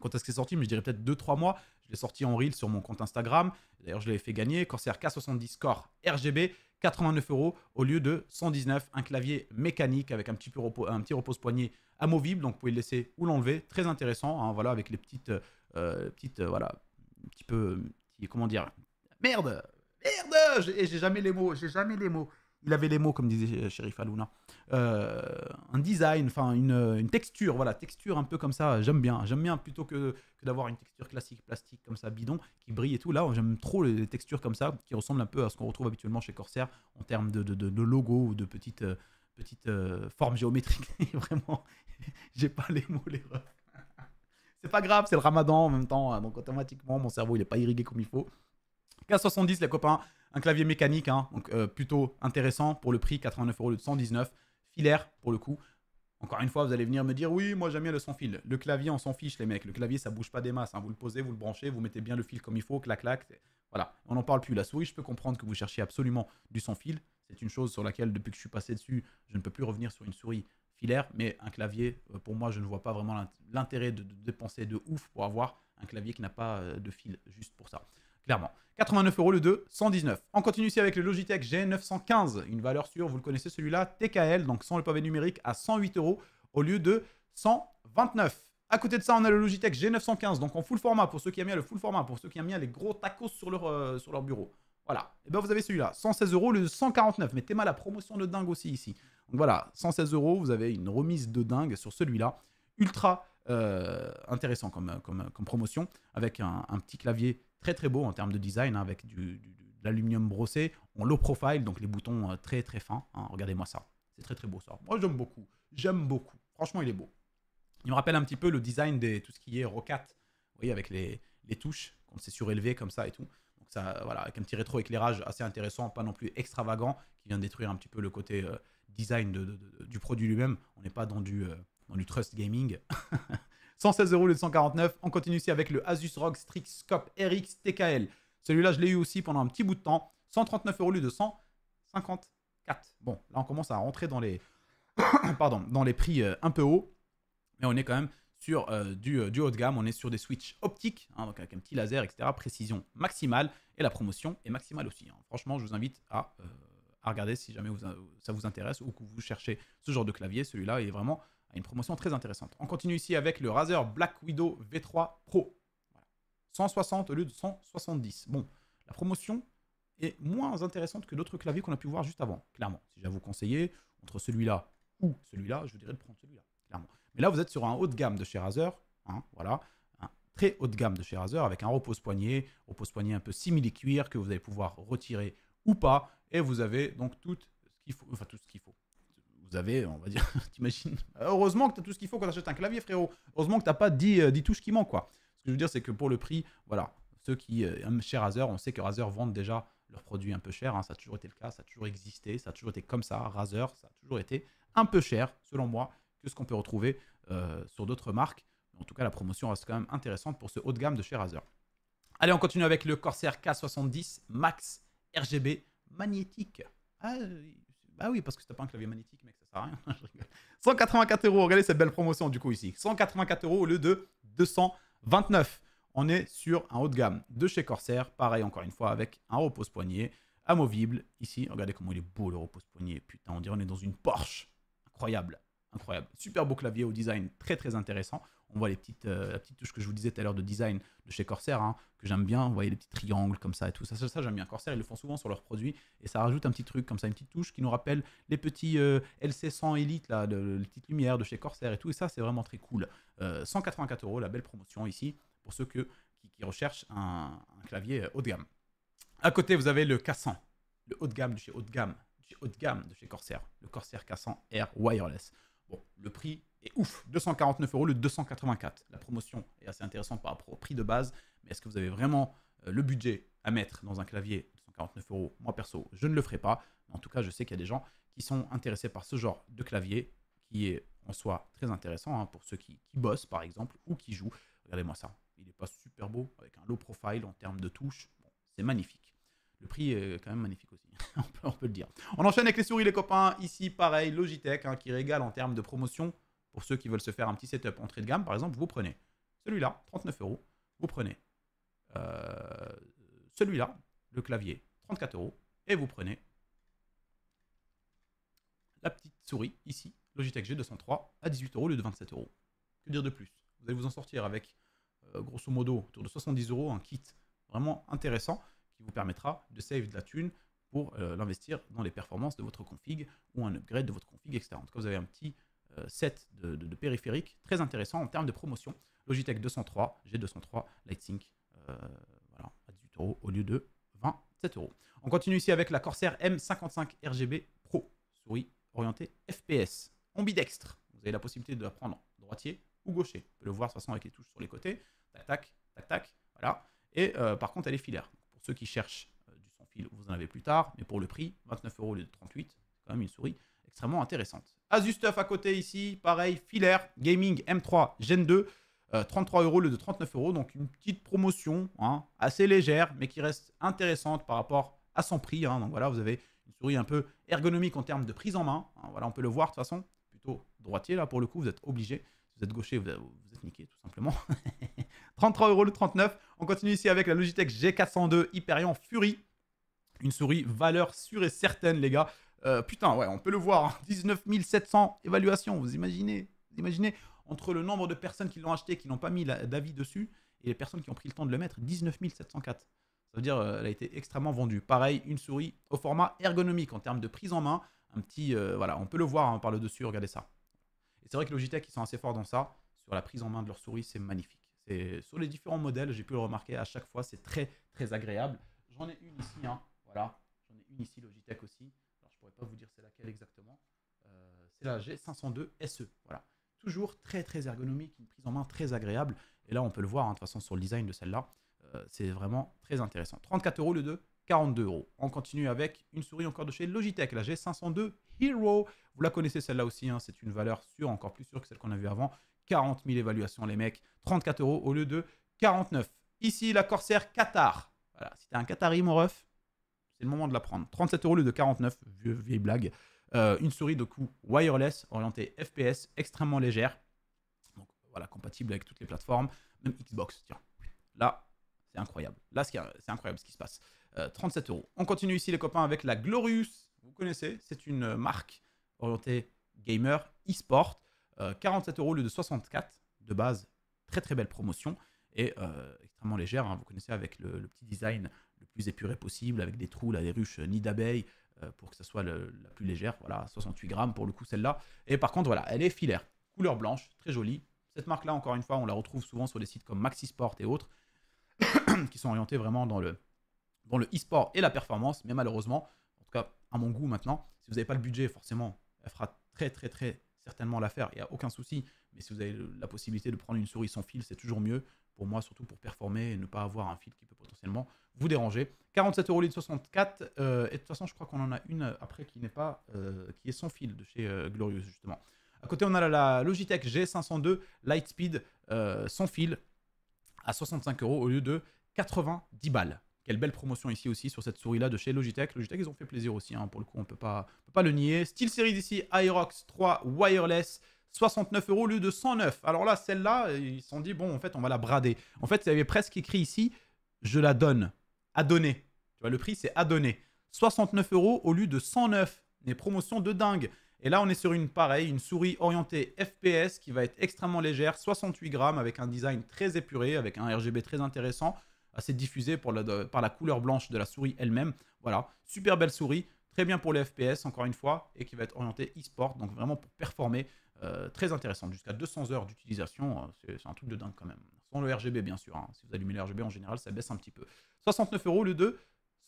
quand est-ce que est sorti, mais je dirais peut-être 2-3 mois. Je l'ai sorti en reel sur mon compte Instagram. D'ailleurs, je l'ai fait gagner. Corsair K70 Core RGB, 89 euros au lieu de 119. Un clavier mécanique avec un petit, un petit repose-poignet amovible, donc vous pouvez le laisser ou l'enlever. Très intéressant, hein, voilà, avec les petites... petites voilà, un petit peu... Comment dire Merde Merde J'ai j'ai jamais les mots, j'ai jamais les mots. Il avait les mots, comme disait euh, Sheriff Alouna. Euh, un design, enfin euh, une, texture, voilà, texture un peu comme ça, j'aime bien. J'aime bien plutôt que, que d'avoir une texture classique, plastique, comme ça, bidon, qui brille et tout. Là, j'aime trop les textures comme ça, qui ressemblent un peu à ce qu'on retrouve habituellement chez Corsair en termes de, de, logo ou de petites, petites formes géométriques. Vraiment, j'ai pas les mots, les C'est pas grave, c'est le ramadan en même temps, hein. donc automatiquement, mon cerveau, il n'est pas irrigué comme il faut. K70, les copains, un clavier mécanique, hein, donc euh, plutôt intéressant pour le prix, 89 euros de 119. Filaire, pour le coup. Encore une fois, vous allez venir me dire, oui, moi j'aime bien le sans fil. Le clavier, on s'en fiche, les mecs. Le clavier, ça bouge pas des masses. Hein. Vous le posez, vous le branchez, vous mettez bien le fil comme il faut, clac, clac. Voilà, on n'en parle plus. La souris, je peux comprendre que vous cherchiez absolument du sans fil. C'est une chose sur laquelle, depuis que je suis passé dessus, je ne peux plus revenir sur une souris filaire. Mais un clavier, euh, pour moi, je ne vois pas vraiment l'intérêt de dépenser de ouf pour avoir un clavier qui n'a pas euh, de fil, juste pour ça clairement. 89 euros le 2, 119. On continue ici avec le Logitech G915, une valeur sûre, vous le connaissez celui-là, TKL, donc sans le pavé numérique, à 108 euros au lieu de 129. À côté de ça, on a le Logitech G915, donc en full format pour ceux qui aiment bien le full format, pour ceux qui aiment bien les gros tacos sur leur, euh, sur leur bureau. Voilà. Et eh bien vous avez celui-là, 116 euros le 149. Mettez moi la promotion de dingue aussi ici. Donc voilà, 116 euros, vous avez une remise de dingue sur celui-là. Ultra euh, intéressant comme, comme, promotion, avec un petit clavier Très très beau en termes de design, hein, avec du, de l'aluminium brossé, on low profile, donc les boutons euh, très très fins. Hein. Regardez-moi ça. C'est très très beau ça. Moi j'aime beaucoup. J'aime beaucoup. Franchement, il est beau. Il me rappelle un petit peu le design de tout ce qui est Rocat. Vous voyez, avec les, touches, quand c'est surélevé comme ça et tout. Donc ça, voilà, avec un petit rétro éclairage assez intéressant, pas non plus extravagant, qui vient détruire un petit peu le côté euh, design du produit lui-même. On n'est pas dans du, euh, dans du trust gaming. 116 euros le 149. On continue ici avec le Asus ROG Strix Scope RX TKL. Celui-là, je l'ai eu aussi pendant un petit bout de temps. 139 euros au de 154. Bon, là, on commence à rentrer dans les, pardon, dans les prix euh, un peu hauts. Mais on est quand même sur euh, euh, du, haut de gamme. On est sur des switches optiques, hein, donc avec un petit laser, etc. Précision maximale. Et la promotion est maximale aussi. Hein. Franchement, je vous invite à, regarder si jamais ça vous intéresse ou que vous cherchez ce genre de clavier. Celui-là est vraiment une promotion très intéressante. On continue ici avec le Razer Black Widow V3 Pro. 160 au lieu de 170. Bon, la promotion est moins intéressante que d'autres claviers qu'on a pu voir juste avant, clairement. Si j'avais vous conseiller entre celui-là ou celui-là, je vous dirais de prendre celui-là, clairement. Mais là, vous êtes sur un haut de gamme de chez Razer, hein, voilà, un très haut de gamme de chez Razer avec un repose-poignet, repose-poignet un peu simili-cuir que vous allez pouvoir retirer ou pas, et vous avez donc tout ce qu'il faut, enfin tout ce qu'il faut, vous avez, on va dire, t'imagines. Heureusement que tu as tout ce qu'il faut quand tu un clavier, frérot. Heureusement que tu pas 10, 10, euh, touches qui manquent, quoi. Ce que je veux dire, c'est que pour le prix, voilà, ceux qui euh, aiment chez Razer, on sait que Razer vendent déjà leurs produits un peu chers. Hein. ça a toujours été le cas, ça a toujours existé, ça a toujours été comme ça. Razer, ça a toujours été un peu cher, selon moi, que ce qu'on peut retrouver euh, sur d'autres marques. En tout cas, la promotion reste quand même intéressante pour ce haut de gamme de chez Razer. Allez, on continue avec le Corsair K70 Max RGB magnétique. Ah, bah oui, parce que c'est pas un clavier magnétique, mec, ça sert à rien. Je rigole. 184 euros, regardez cette belle promotion du coup ici. 184 euros au lieu de 229. On est sur un haut de gamme de chez Corsair. Pareil, encore une fois, avec un repose-poignet amovible. Ici, regardez comment il est beau le repose-poignet. Putain, on dirait on est dans une Porsche. Incroyable incroyable. Super beau clavier au design, très très intéressant. On voit les petites, euh, la petite touche que je vous disais tout à l'heure de design de chez Corsair, hein, que j'aime bien. Vous voyez les petits triangles comme ça et tout. Ça, ça, j'aime bien. Corsair, ils le font souvent sur leurs produits et ça rajoute un petit truc comme ça, une petite touche qui nous rappelle les petits euh, LC100 Elite, là, de, les petites lumières de chez Corsair et tout. Et ça, c'est vraiment très cool. 184 euh, euros, la belle promotion ici pour ceux que, qui, recherchent un, clavier haut de gamme. À côté, vous avez le k le haut de gamme de chez haut de gamme, du haut de gamme de chez Corsair, le Corsair k Air Wireless. Bon, le prix est ouf, 249 euros, le 284. La promotion est assez intéressante par rapport au prix de base, mais est-ce que vous avez vraiment euh, le budget à mettre dans un clavier 249 euros Moi perso, je ne le ferai pas. en tout cas, je sais qu'il y a des gens qui sont intéressés par ce genre de clavier qui est en soi très intéressant hein, pour ceux qui, bossent par exemple ou qui jouent. Regardez-moi ça, il n'est pas super beau avec un low profile en termes de touches. c'est magnifique le prix est quand même magnifique aussi. on, peut, le dire. On enchaîne avec les souris, les copains. Ici, pareil, Logitech hein, qui régale en termes de promotion. Pour ceux qui veulent se faire un petit setup entrée de gamme, par exemple, vous prenez celui-là, 39 euros. Vous prenez euh, celui-là, le clavier, 34 euros. Et vous prenez la petite souris ici, Logitech G203 à 18 euros au lieu de 27 euros. Que dire de plus Vous allez vous en sortir avec euh, grosso modo autour de 70 euros un kit vraiment intéressant qui vous permettra de save de la thune pour euh, l'investir dans les performances de votre config ou un upgrade de votre config, etc. En vous avez un petit euh, set de, périphériques très intéressant en termes de promotion. Logitech 203, G203, Lightsync, euh, voilà, à 18 euros au lieu de 27 euros. On continue ici avec la Corsair M55 RGB Pro, souris orientée FPS, ambidextre. Vous avez la possibilité de la prendre droitier ou gaucher. Vous pouvez le voir de toute façon avec les touches sur les côtés. Tac, tac, tac, Voilà. Et par contre, elle est filaire ceux qui cherchent euh, du sans fil, vous en avez plus tard, mais pour le prix, 29 euros le de 38, c'est quand même une souris extrêmement intéressante. Asus à côté ici, pareil, filaire, gaming M3 Gen 2, 33 euh, euros le de 39 euros, donc une petite promotion, hein, assez légère, mais qui reste intéressante par rapport à son prix. Hein. donc voilà, vous avez une souris un peu ergonomique en termes de prise en main. Hein. voilà, on peut le voir de toute façon, plutôt droitier là pour le coup, vous êtes obligé vous êtes gaucher, vous, êtes niqué tout simplement. 33 euros le 39. On continue ici avec la Logitech G402 Hyperion Fury. Une souris valeur sûre et certaine, les gars. Euh, putain, ouais, on peut le voir. 19 hein. 700 évaluations, vous imaginez imaginez Entre le nombre de personnes qui l'ont acheté, qui n'ont pas mis d'avis dessus, et les personnes qui ont pris le temps de le mettre, 19 704. Ça veut dire qu'elle euh, elle a été extrêmement vendue. Pareil, une souris au format ergonomique en termes de prise en main. Un petit, euh, voilà, on peut le voir hein, par le dessus, regardez ça c'est vrai que Logitech, ils sont assez forts dans ça. Sur la prise en main de leur souris, c'est magnifique. C'est sur les différents modèles, j'ai pu le remarquer à chaque fois, c'est très très agréable. J'en ai une ici, hein, voilà. J'en ai une ici Logitech aussi. Alors je pourrais pas vous dire c'est laquelle exactement. Euh, c'est la G502 SE, voilà. Toujours très très ergonomique, une prise en main très agréable. Et là, on peut le voir en hein, de toute façon sur le design de celle-là, euh, c'est vraiment très intéressant. 34 euros le 2, 42 euros. On continue avec une souris encore de chez Logitech, la G502 Hero. Vous la connaissez celle-là aussi, hein. c'est une valeur sûre, encore plus sûre que celle qu'on a vue avant. 40 000 évaluations les mecs, 34 euros au lieu de 49. Ici, la Corsair Qatar. Voilà, si t'es un Qatari, mon ref, c'est le moment de la prendre. 37 euros au lieu de 49, vieux, vieille blague. Euh, une souris de coût wireless, orientée FPS, extrêmement légère. Donc voilà, compatible avec toutes les plateformes, même Xbox, tiens. Là, c'est incroyable. Là, c'est incroyable ce qui se passe. 37 euh, euros. On continue ici les copains avec la Glorious. Vous connaissez, c'est une marque orientée gamer, e-sport. 47 euh, euros au lieu de 64 de base. Très très belle promotion et euh, extrêmement légère. Hein. Vous connaissez avec le, petit design le plus épuré possible, avec des trous, là, des ruches, nid d'abeilles, pour que ça soit le, la plus légère. Voilà, 68 grammes pour le coup celle-là. Et par contre, voilà, elle est filaire, couleur blanche, très jolie. Cette marque-là, encore une fois, on la retrouve souvent sur des sites comme maxisport et autres, qui sont orientés vraiment dans le, Bon, le e-sport et la performance, mais malheureusement, en tout cas à mon goût maintenant, si vous n'avez pas le budget, forcément, elle fera très très très certainement l'affaire, il n'y a aucun souci, mais si vous avez la possibilité de prendre une souris sans fil, c'est toujours mieux pour moi, surtout pour performer et ne pas avoir un fil qui peut potentiellement vous déranger. 47 euros 64, euh, et de toute façon, je crois qu'on en a une après qui n'est pas, euh, qui est sans fil de chez euh, Glorious justement. À côté, on a la Logitech G502 Lightspeed sans fil à 65 euros au lieu de 90 balles. Quelle belle promotion ici aussi sur cette souris-là de chez Logitech. Logitech, ils ont fait plaisir aussi, hein, pour le coup, on ne peut pas le nier. Style série d'ici, Aerox 3 Wireless. 69 euros au lieu de 109. Alors là, celle-là, ils se sont dit, bon, en fait, on va la brader. En fait, il y avait presque écrit ici, je la donne. À donner. Tu vois, le prix, c'est à donner. 69 euros au lieu de 109. Des promotions de dingue. Et là, on est sur une pareille, une souris orientée FPS qui va être extrêmement légère, 68 grammes, avec un design très épuré, avec un RGB très intéressant assez diffusé pour par la couleur blanche de la souris elle-même. Voilà, super belle souris, très bien pour les FPS encore une fois, et qui va être orientée e-sport, donc vraiment pour performer, euh, très intéressante. Jusqu'à 200 heures d'utilisation, euh, c'est un truc de dingue quand même. Sans le RGB bien sûr, hein. si vous allumez le RGB en général, ça baisse un petit peu. 69 euros le 2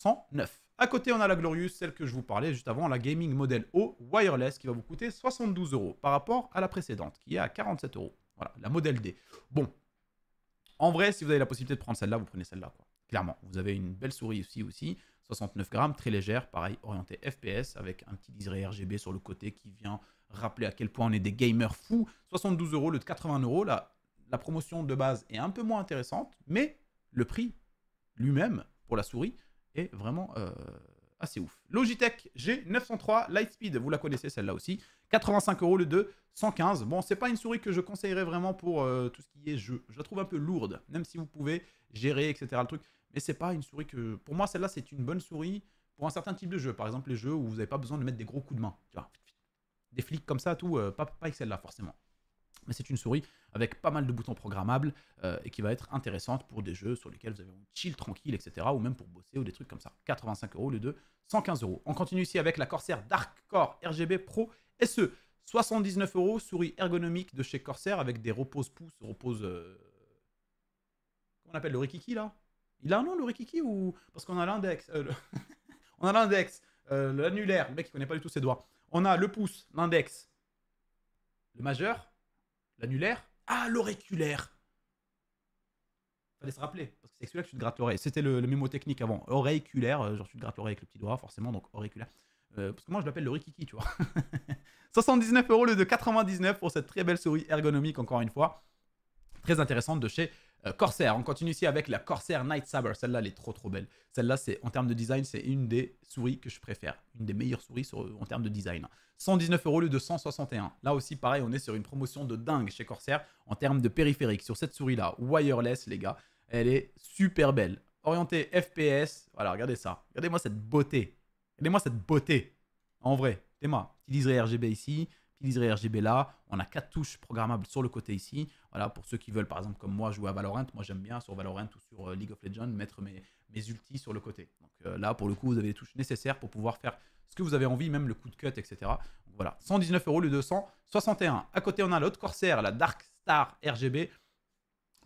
109. À côté, on a la Glorious, celle que je vous parlais juste avant, la Gaming Model O Wireless, qui va vous coûter 72 euros par rapport à la précédente, qui est à 47 euros. Voilà, la modèle D. Bon, en vrai, si vous avez la possibilité de prendre celle-là, vous prenez celle-là. Clairement, vous avez une belle souris aussi, aussi 69 grammes, très légère, pareil, orientée FPS, avec un petit liseré RGB sur le côté qui vient rappeler à quel point on est des gamers fous. 72 euros, le de 80 euros, la, la promotion de base est un peu moins intéressante, mais le prix lui-même pour la souris est vraiment... Euh, assez ah, ouf. Logitech G903 Lightspeed, vous la connaissez celle-là aussi. 85 euros le 2, 115. Bon, c'est pas une souris que je conseillerais vraiment pour euh, tout ce qui est jeu. Je la trouve un peu lourde, même si vous pouvez gérer, etc. Le truc. Mais c'est pas une souris que. Pour moi, celle-là, c'est une bonne souris pour un certain type de jeu. Par exemple, les jeux où vous n'avez pas besoin de mettre des gros coups de main. Tu vois. Des flics comme ça, tout. Euh, pas, pas avec celle-là, forcément mais c'est une souris avec pas mal de boutons programmables euh, et qui va être intéressante pour des jeux sur lesquels vous avez un chill tranquille, etc. Ou même pour bosser ou des trucs comme ça. 85 euros le deux, 115 euros. On continue ici avec la Corsair Dark Core RGB Pro SE. 79 euros, souris ergonomique de chez Corsair avec des repose-pouces, repose. Euh, comment on appelle le Rikiki là Il a un nom le Rikiki ou. Parce qu'on a l'index. Euh, on a l'index, l'annulaire, le mec qui connaît pas du tout ses doigts. On a le pouce, l'index, le majeur, L'annulaire Ah, l'auriculaire Fallait se rappeler, parce que c'est celui-là que tu te grattes C'était le, mémotechnique mémo technique avant. Auriculaire, euh, genre suis te grattes avec le petit doigt, forcément, donc auriculaire. Euh, parce que moi je l'appelle le Rikiki, tu vois. 79 euros le de 99 pour cette très belle souris ergonomique, encore une fois. Très intéressante de chez euh, Corsair, on continue ici avec la Corsair Night Saber. Celle-là, elle est trop trop belle. Celle-là, c'est en termes de design, c'est une des souris que je préfère. Une des meilleures souris en termes de design. 119 euros au lieu de 161. Là aussi, pareil, on est sur une promotion de dingue chez Corsair en termes de périphérique. Sur cette souris-là, wireless, les gars, elle est super belle. Orientée FPS. Voilà, regardez ça. Regardez-moi cette beauté. Regardez-moi cette beauté. En vrai, regardez-moi. RGB ici pilier RGB là. On a quatre touches programmables sur le côté ici. Voilà, pour ceux qui veulent, par exemple, comme moi, jouer à Valorant, moi j'aime bien sur Valorant ou sur euh, League of Legends mettre mes, mes ultis sur le côté. Donc euh, là, pour le coup, vous avez les touches nécessaires pour pouvoir faire ce que vous avez envie, même le coup de cut, etc. voilà, 119 euros le 261. À côté, on a l'autre Corsair, la Dark Star RGB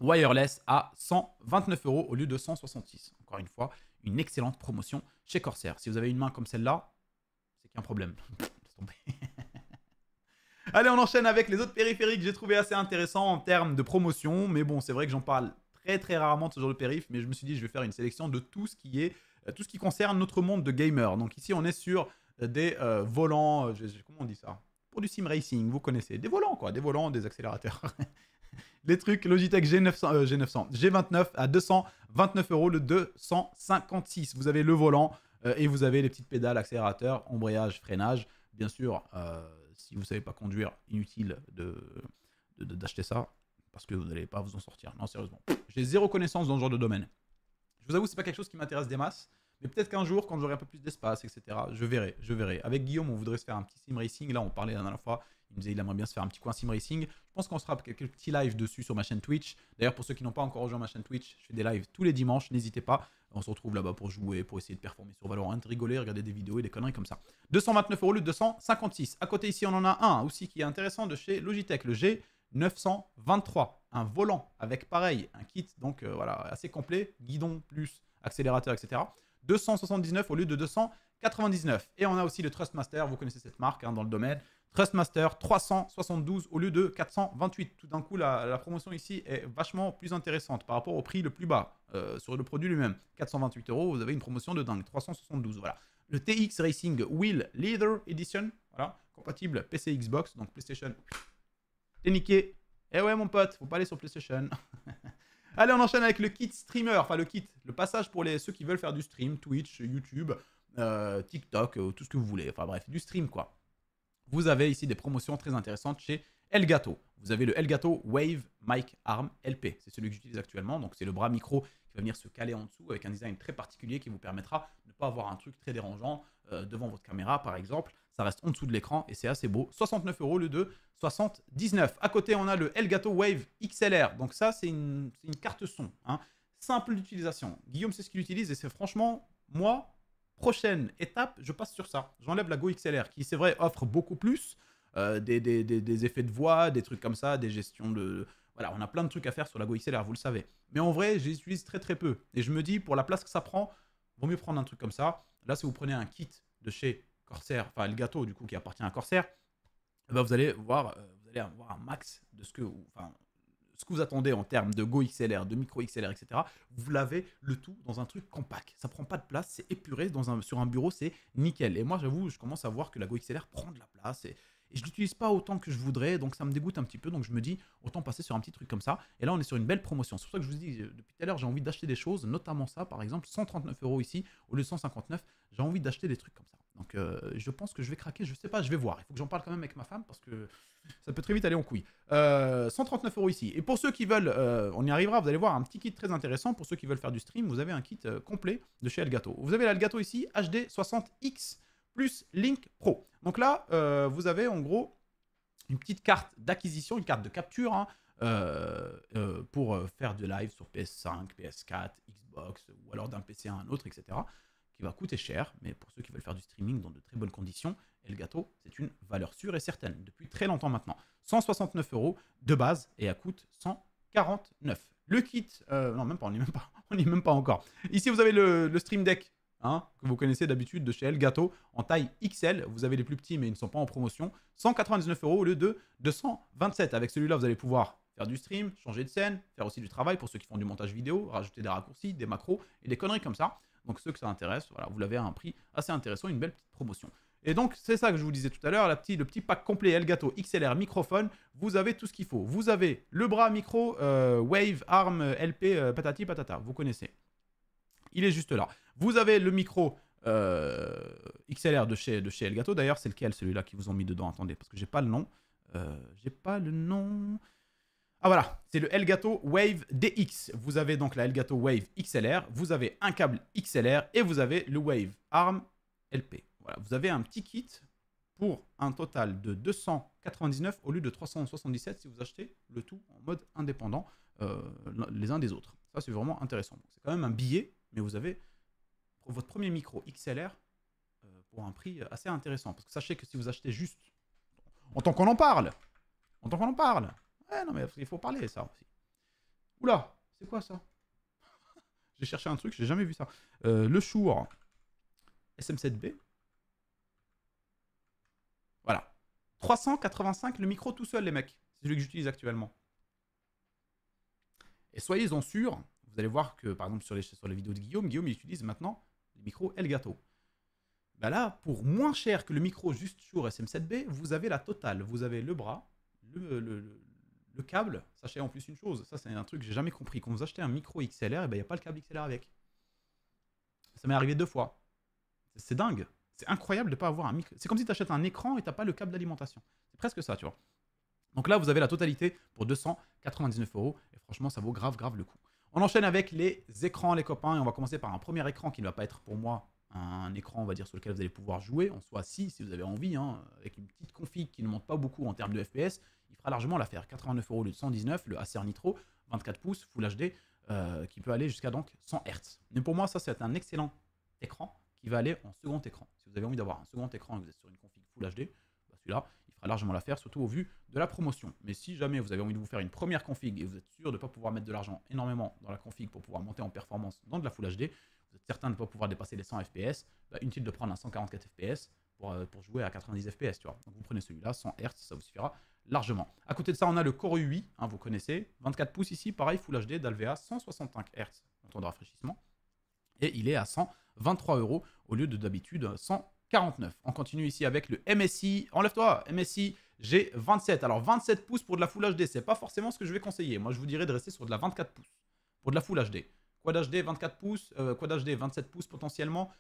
wireless à 129 euros au lieu de 166. Encore une fois, une excellente promotion chez Corsair. Si vous avez une main comme celle-là, c'est qu'il un problème. Allez, on enchaîne avec les autres périphériques que j'ai trouvé assez intéressants en termes de promotion. Mais bon, c'est vrai que j'en parle très très rarement de ce genre de périph. Mais je me suis dit, je vais faire une sélection de tout ce qui est euh, tout ce qui concerne notre monde de gamer. Donc ici, on est sur euh, des euh, volants. comment on dit ça Pour du sim racing, vous connaissez. Des volants, quoi. Des volants, des accélérateurs. les trucs Logitech G900, G900, G29 à 229 euros le 256. Vous avez le volant et vous avez les petites pédales, accélérateur, embrayage, freinage. Bien sûr, vous savez pas conduire, inutile de, d'acheter ça, parce que vous n'allez pas vous en sortir. Non, sérieusement. J'ai zéro connaissance dans ce genre de domaine. Je vous avoue, c'est pas quelque chose qui m'intéresse des masses, mais peut-être qu'un jour, quand j'aurai un peu plus d'espace, etc., je verrai, je verrai. Avec Guillaume, on voudrait se faire un petit sim racing. Là, on parlait la dernière fois, il me disait il aimerait bien se faire un petit coin sim racing. Je pense qu'on sera quelques petits lives dessus sur ma chaîne Twitch. D'ailleurs, pour ceux qui n'ont pas encore rejoint ma chaîne Twitch, je fais des lives tous les dimanches, n'hésitez pas. On se retrouve là-bas pour jouer, pour essayer de performer sur Valorant, rigoler, regarder des vidéos et des conneries comme ça. 229 euros, de 256. À côté ici, on en a un aussi qui est intéressant de chez Logitech, le G923. Un volant avec pareil, un kit donc euh, voilà assez complet, guidon plus accélérateur, etc. 279 au lieu de 299. Et on a aussi le Trustmaster, vous connaissez cette marque hein, dans le domaine. Trustmaster 372 au lieu de 428. Tout d'un coup, la, promotion ici est vachement plus intéressante par rapport au prix le plus bas. Euh, sur le produit lui-même. 428 euros, vous avez une promotion de dingue. 372, voilà. Le TX Racing Wheel Leather Edition, voilà, compatible PC Xbox, donc PlayStation. T'es niqué. Eh ouais, mon pote, faut pas aller sur PlayStation. Allez, on enchaîne avec le kit streamer, enfin le kit, le passage pour les, ceux qui veulent faire du stream, Twitch, YouTube, euh, TikTok, euh, tout ce que vous voulez. Enfin bref, du stream quoi. Vous avez ici des promotions très intéressantes chez Elgato vous avez le Elgato Wave Mic Arm LP. C'est celui que j'utilise actuellement. Donc c'est le bras micro qui va venir se caler en dessous avec un design très particulier qui vous permettra de ne pas avoir un truc très dérangeant euh, devant votre caméra par exemple. Ça reste en dessous de l'écran et c'est assez beau. 69 euros le 2, 79. À côté on a le Elgato Wave XLR. Donc ça c'est une, carte son. Hein. Simple d'utilisation. Guillaume c'est ce qu'il utilise et c'est franchement moi prochaine étape je passe sur ça. J'enlève la Go XLR qui c'est vrai offre beaucoup plus. Euh, des, des, effets de voix, des trucs comme ça, des gestions de... Voilà, on a plein de trucs à faire sur la XLR, vous le savez. Mais en vrai, j'utilise très très peu. Et je me dis, pour la place que ça prend, vaut mieux prendre un truc comme ça. Là, si vous prenez un kit de chez Corsair, enfin le gâteau du coup qui appartient à Corsair, eh ben, vous allez voir, euh, vous allez avoir un max de ce que, enfin, ce que vous attendez en termes de Go XLR, de micro XLR, etc. Vous l'avez le tout dans un truc compact. Ça prend pas de place, c'est épuré dans un, sur un bureau, c'est nickel. Et moi, j'avoue, je commence à voir que la Go XLR prend de la place et, et je l'utilise pas autant que je voudrais, donc ça me dégoûte un petit peu. Donc je me dis, autant passer sur un petit truc comme ça. Et là, on est sur une belle promotion. C'est pour ça que je vous dis, euh, depuis tout à l'heure, j'ai envie d'acheter des choses, notamment ça, par exemple, 139 euros ici, au lieu de 159, j'ai envie d'acheter des trucs comme ça. Donc euh, je pense que je vais craquer, je sais pas, je vais voir. Il faut que j'en parle quand même avec ma femme parce que ça peut très vite aller en couille. 139 euh, euros ici. Et pour ceux qui veulent, on y arrivera, vous allez voir un petit kit très intéressant. Pour ceux qui veulent faire du stream, vous avez un kit complet de chez Elgato. Vous avez l'Elgato ici, HD60X plus Link Pro. Donc là, euh, vous avez en gros une petite carte d'acquisition, une carte de capture hein, euh, euh, pour faire du live sur PS5, PS4, Xbox ou alors d'un PC à un autre, etc. Qui va coûter cher, mais pour ceux qui veulent faire du streaming dans de très bonnes conditions, et c'est une valeur sûre et certaine depuis très longtemps maintenant. 169 euros de base et à coûte 149. Le kit, non même pas, on n'y est, même pas encore. Ici vous avez le Stream Deck Hein, que vous connaissez d'habitude de chez Elgato en taille XL. Vous avez les plus petits, mais ils ne sont pas en promotion. 199 euros au lieu de 227. Avec celui-là, vous allez pouvoir faire du stream, changer de scène, faire aussi du travail pour ceux qui font du montage vidéo, rajouter des raccourcis, des macros et des conneries comme ça. Donc ceux que ça intéresse, voilà, vous l'avez à un prix assez intéressant, une belle petite promotion. Et donc, c'est ça que je vous disais tout à l'heure, le petit pack complet Elgato XLR microphone, vous avez tout ce qu'il faut. Vous avez le bras micro, euh, Wave, Arm, LP, euh, patati patata, vous connaissez. Il est juste là. Vous avez le micro euh, XLR de chez, de chez Elgato. D'ailleurs, c'est lequel celui-là qui vous ont mis dedans Attendez, parce que j'ai pas le nom. Je euh, j'ai pas le nom. Ah voilà, c'est le Elgato Wave DX. Vous avez donc la Elgato Wave XLR, vous avez un câble XLR et vous avez le Wave Arm LP. Voilà, vous avez un petit kit pour un total de 299 au lieu de 377 si vous achetez le tout en mode indépendant euh, les uns des autres. Ça c'est vraiment intéressant. C'est quand même un billet, mais vous avez votre premier micro XLR euh, pour un prix assez intéressant. Parce que sachez que si vous achetez juste, en tant qu'on en parle, en tant qu'on en parle, ouais, non mais il faut parler ça aussi. Oula, c'est quoi ça J'ai cherché un truc, j'ai jamais vu ça. Euh, le Shure SM7B. Voilà. 385 le micro tout seul, les mecs. C'est celui que j'utilise actuellement. Et soyez-en sûrs, vous allez voir que, par exemple, sur les, sur les vidéos de Guillaume, Guillaume il utilise maintenant Micro Elgato. Ben là, pour moins cher que le micro juste sur SM7B, vous avez la totale. Vous avez le bras, le, câble. Sachez en plus une chose, ça c'est un truc que j'ai jamais compris. Quand vous achetez un micro XLR, eh ben, il n'y a pas le câble XLR avec. Ça m'est arrivé deux fois. C'est dingue. C'est incroyable de ne pas avoir un micro. C'est comme si tu achètes un écran et tu n'as pas le câble d'alimentation. C'est presque ça, tu vois. Donc là, vous avez la totalité pour 299 euros. Et franchement, ça vaut grave, grave le coup. On enchaîne avec les écrans, les copains. Et on va commencer par un premier écran qui ne va pas être pour moi un écran, on va dire, sur lequel vous allez pouvoir jouer. En soit si, si vous avez envie, hein, avec une petite config qui ne monte pas beaucoup en termes de FPS, il fera largement l'affaire. 89 euros le 119, le Acer Nitro, 24 pouces, Full HD, euh, qui peut aller jusqu'à donc 100 Hz. Mais pour moi, ça, c'est un excellent écran qui va aller en second écran. Si vous avez envie d'avoir un second écran et que vous êtes sur une config Full HD, bah, celui-là, largement largement l'affaire, surtout au vu de la promotion. Mais si jamais vous avez envie de vous faire une première config et vous êtes sûr de ne pas pouvoir mettre de l'argent énormément dans la config pour pouvoir monter en performance dans de la Full HD, vous êtes certain de ne pas pouvoir dépasser les 100 FPS, bah, inutile de prendre un 144 FPS euh, pour, jouer à 90 FPS, tu vois. Donc vous prenez celui-là, 100 hertz ça vous suffira largement. À côté de ça, on a le Core U8, hein, vous connaissez, 24 pouces ici, pareil, Full HD d'Alvea, 165 hertz en temps de rafraîchissement, et il est à 123 euros au lieu de d'habitude 100 49. On continue ici avec le MSI. Enlève-toi, MSI G27. Alors 27 pouces pour de la Full HD, c'est pas forcément ce que je vais conseiller. Moi, je vous dirais de rester sur de la 24 pouces pour de la Full HD. Quad HD 24 pouces, euh, Quad HD 27 pouces potentiellement,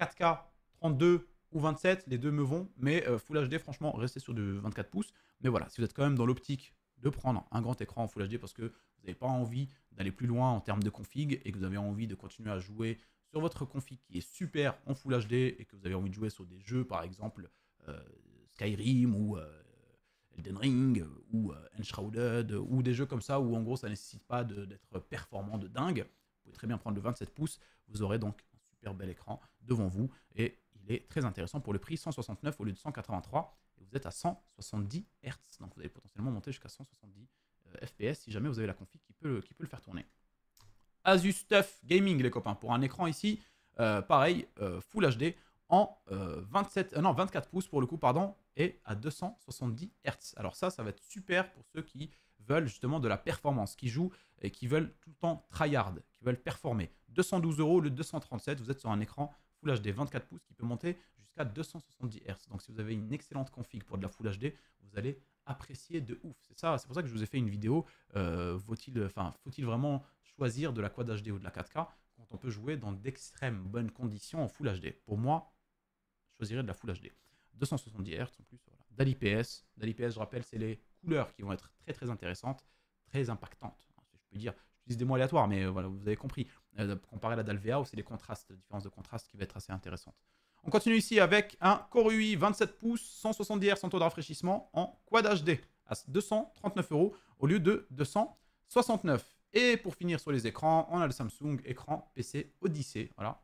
4K 32 ou 27, les deux me vont, mais euh, Full HD, franchement, restez sur du 24 pouces. Mais voilà, si vous êtes quand même dans l'optique de prendre un grand écran en Full HD parce que vous n'avez pas envie d'aller plus loin en termes de config et que vous avez envie de continuer à jouer sur votre config qui est super en Full HD et que vous avez envie de jouer sur des jeux, par exemple euh, Skyrim ou euh, Elden Ring ou euh, Enshrouded ou des jeux comme ça où en gros ça ne nécessite pas d'être performant de dingue, vous pouvez très bien prendre le 27 pouces, vous aurez donc un super bel écran devant vous et il est très intéressant pour le prix 169 au lieu de 183 et vous êtes à 170 Hz donc vous allez potentiellement monter jusqu'à 170 FPS si jamais vous avez la config qui peut, qui peut le faire tourner. Asus stuff Gaming, les copains, pour un écran ici, euh, pareil, euh, Full HD en 27, euh, non, 24 pouces pour le coup, pardon, et à 270 Hz. Alors ça, ça va être super pour ceux qui veulent justement de la performance, qui jouent et qui veulent tout le temps tryhard, qui veulent performer. 212 euros, le 237, vous êtes sur un écran Full HD 24 pouces qui peut monter jusqu'à 270 Hz. Donc si vous avez une excellente config pour de la Full HD, vous allez apprécié de ouf. C'est ça, c'est pour ça que je vous ai fait une vidéo. Euh, il enfin, faut-il vraiment choisir de la Quad HD ou de la 4K quand on peut jouer dans d'extrêmes bonnes conditions en Full HD Pour moi, je choisirais de la Full HD. 270 Hz en plus. Voilà. Dali PS, Dali je rappelle, c'est les couleurs qui vont être très très intéressantes, très impactantes. Hein, je peux dire, j'utilise des mots aléatoires, mais euh, voilà, vous avez compris. Euh, comparer la à la c'est les contrastes, la différence de contraste qui va être assez intéressante. On continue ici avec un Core UI 27 pouces, 170 Hz en taux de rafraîchissement en Quad HD à 239 euros au lieu de 269. Et pour finir sur les écrans, on a le Samsung écran PC Odyssey. Voilà,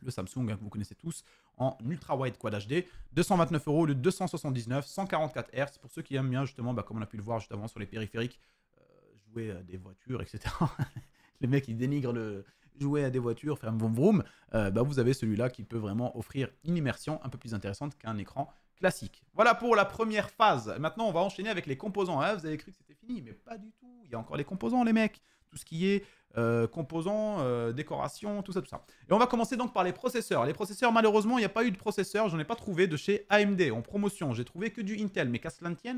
le Samsung hein, que vous connaissez tous en ultra wide quad HD, 229 euros de 279, 144 Hz pour ceux qui aiment bien justement, bah, comme on a pu le voir juste avant sur les périphériques, euh, jouer à euh, des voitures, etc. les mecs ils dénigrent le, jouer à des voitures, faire vroom vroom, euh, bah, vous avez celui-là qui peut vraiment offrir une immersion un peu plus intéressante qu'un écran classique. Voilà pour la première phase. Maintenant, on va enchaîner avec les composants. Ah, vous avez cru que c'était fini, mais pas du tout. Il y a encore les composants, les mecs. Tout ce qui est euh, composants, euh, décoration, tout ça, tout ça. Et on va commencer donc par les processeurs. Les processeurs, malheureusement, il n'y a pas eu de processeurs. n'en ai pas trouvé de chez AMD en promotion. J'ai trouvé que du Intel, mais qu'à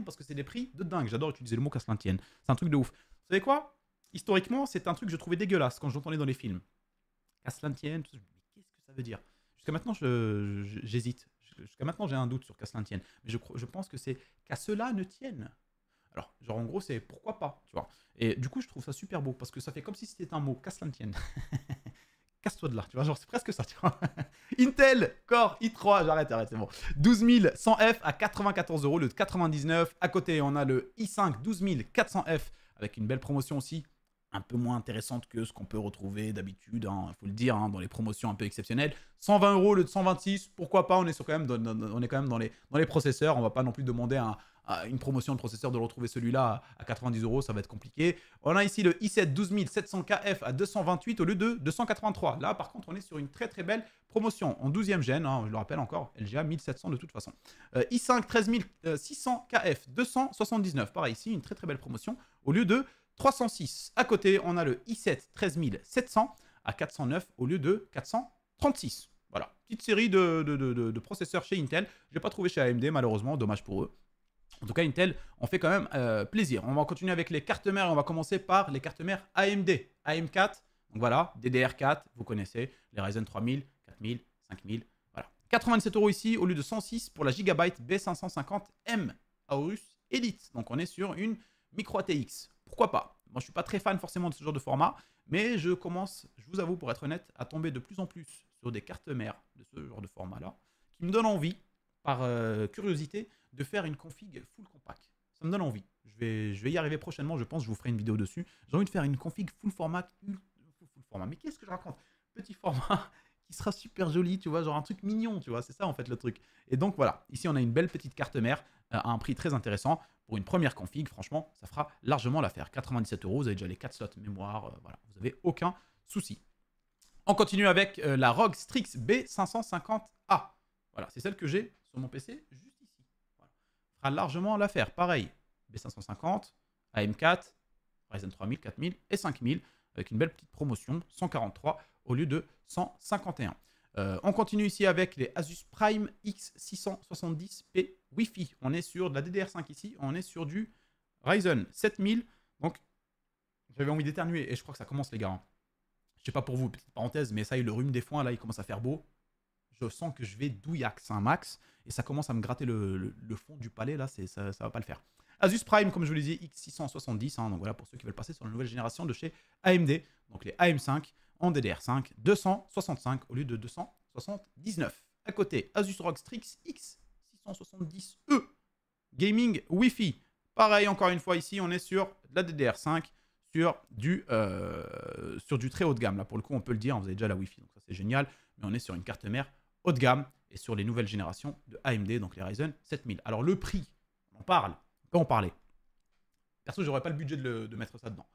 parce que c'est des prix de dingue. J'adore utiliser le mot qu'à cela C'est un truc de ouf. Vous savez quoi historiquement, c'est un truc que je trouvais dégueulasse quand j'entendais dans les films. Qu'à tienne, qu'est-ce que ça veut dire Jusqu'à maintenant, j'hésite. Jusqu'à maintenant, j'ai un doute sur qu'à cela tienne. Mais je, pense que c'est qu'à cela ne tienne. Alors, genre, en gros, c'est pourquoi pas, tu vois. Et du coup, je trouve ça super beau parce que ça fait comme si c'était un mot, qu'à cela tienne. Casse-toi de là, tu vois, genre c'est presque ça, tu Intel Core i3, j'arrête, arrête, c'est bon. 12100F à 94 euros, le 99. À côté, on a le i5 12400F avec une belle promotion aussi, un peu moins intéressante que ce qu'on peut retrouver d'habitude, il hein, faut le dire, hein, dans les promotions un peu exceptionnelles. 120 euros le de 126, pourquoi pas On est quand même, dans, on est quand même dans les, dans les processeurs. On ne va pas non plus demander à une promotion de processeur de retrouver celui-là à 90 euros, ça va être compliqué. On a ici le i7 12700KF à 228 au lieu de 283. Là, par contre, on est sur une très très belle promotion en 12e gène. Hein, je le rappelle encore, LGA 1700 de toute façon. i5 13600KF 279. Pareil, ici une très très belle promotion au lieu de 306. À côté, on a le i7 13700 à 409 au lieu de 436. Voilà, petite série de, processeurs chez Intel. Je n'ai pas trouvé chez AMD, malheureusement, dommage pour eux. En tout cas, Intel, on fait quand même euh, plaisir. On va continuer avec les cartes mères. On va commencer par les cartes mères AMD. AM4, donc voilà, DDR4, vous connaissez, les Ryzen 3000, 4000, 5000. Voilà. 87 euros ici au lieu de 106 pour la Gigabyte B550M Aorus Elite. Donc on est sur une micro ATX pourquoi pas Moi, je suis pas très fan forcément de ce genre de format, mais je commence, je vous avoue, pour être honnête, à tomber de plus en plus sur des cartes mères de ce genre de format-là, qui me donnent envie, par euh, curiosité, de faire une config full compact. Ça me donne envie. Je vais, je vais y arriver prochainement, je pense, je vous ferai une vidéo dessus. J'ai envie de faire une config full format. format. Mais qu'est-ce que je raconte Petit format qui sera super joli, tu vois, genre un truc mignon, tu vois, c'est ça en fait le truc. Et donc voilà, ici on a une belle petite carte mère euh, à un prix très intéressant pour une première config, franchement, ça fera largement l'affaire. 97 euros, vous avez déjà les quatre slots mémoire, euh, voilà, vous n'avez aucun souci. On continue avec euh, la Rogue Strix B550A. Voilà, c'est celle que j'ai sur mon PC, juste ici. Fera largement l'affaire. Pareil, B550, AM4, Ryzen 3000, 4000 et 5000, avec une belle petite promotion, 143 au lieu de 151. Euh, on continue ici avec les Asus Prime X670p Wi-Fi. On est sur de la DDR5 ici, on est sur du Ryzen 7000. Donc, j'avais envie d'éternuer et je crois que ça commence, les gars. Hein. Je sais pas pour vous, petite parenthèse, mais ça y est, le rhume des foins, là, il commence à faire beau. Je sens que je vais douillax, un max, et ça commence à me gratter le, fond du palais, là, ça, ça va pas le faire. Asus Prime, comme je vous l'ai dit, X670. Hein, donc voilà, pour ceux qui veulent passer sur la nouvelle génération de chez AMD. Donc les AM5 en DDR5, 265 au lieu de 279. À côté, Asus ROG Strix X670E. Gaming Wi-Fi. Pareil, encore une fois, ici, on est sur la DDR5, sur du, euh, sur du très haut de gamme. Là, pour le coup, on peut le dire, on faisait déjà la Wi-Fi, donc ça c'est génial. Mais on est sur une carte mère haut de gamme et sur les nouvelles générations de AMD, donc les Ryzen 7000. Alors le prix, on en parle, on peut en parler. Perso, j'aurais pas le budget de, mettre ça dedans.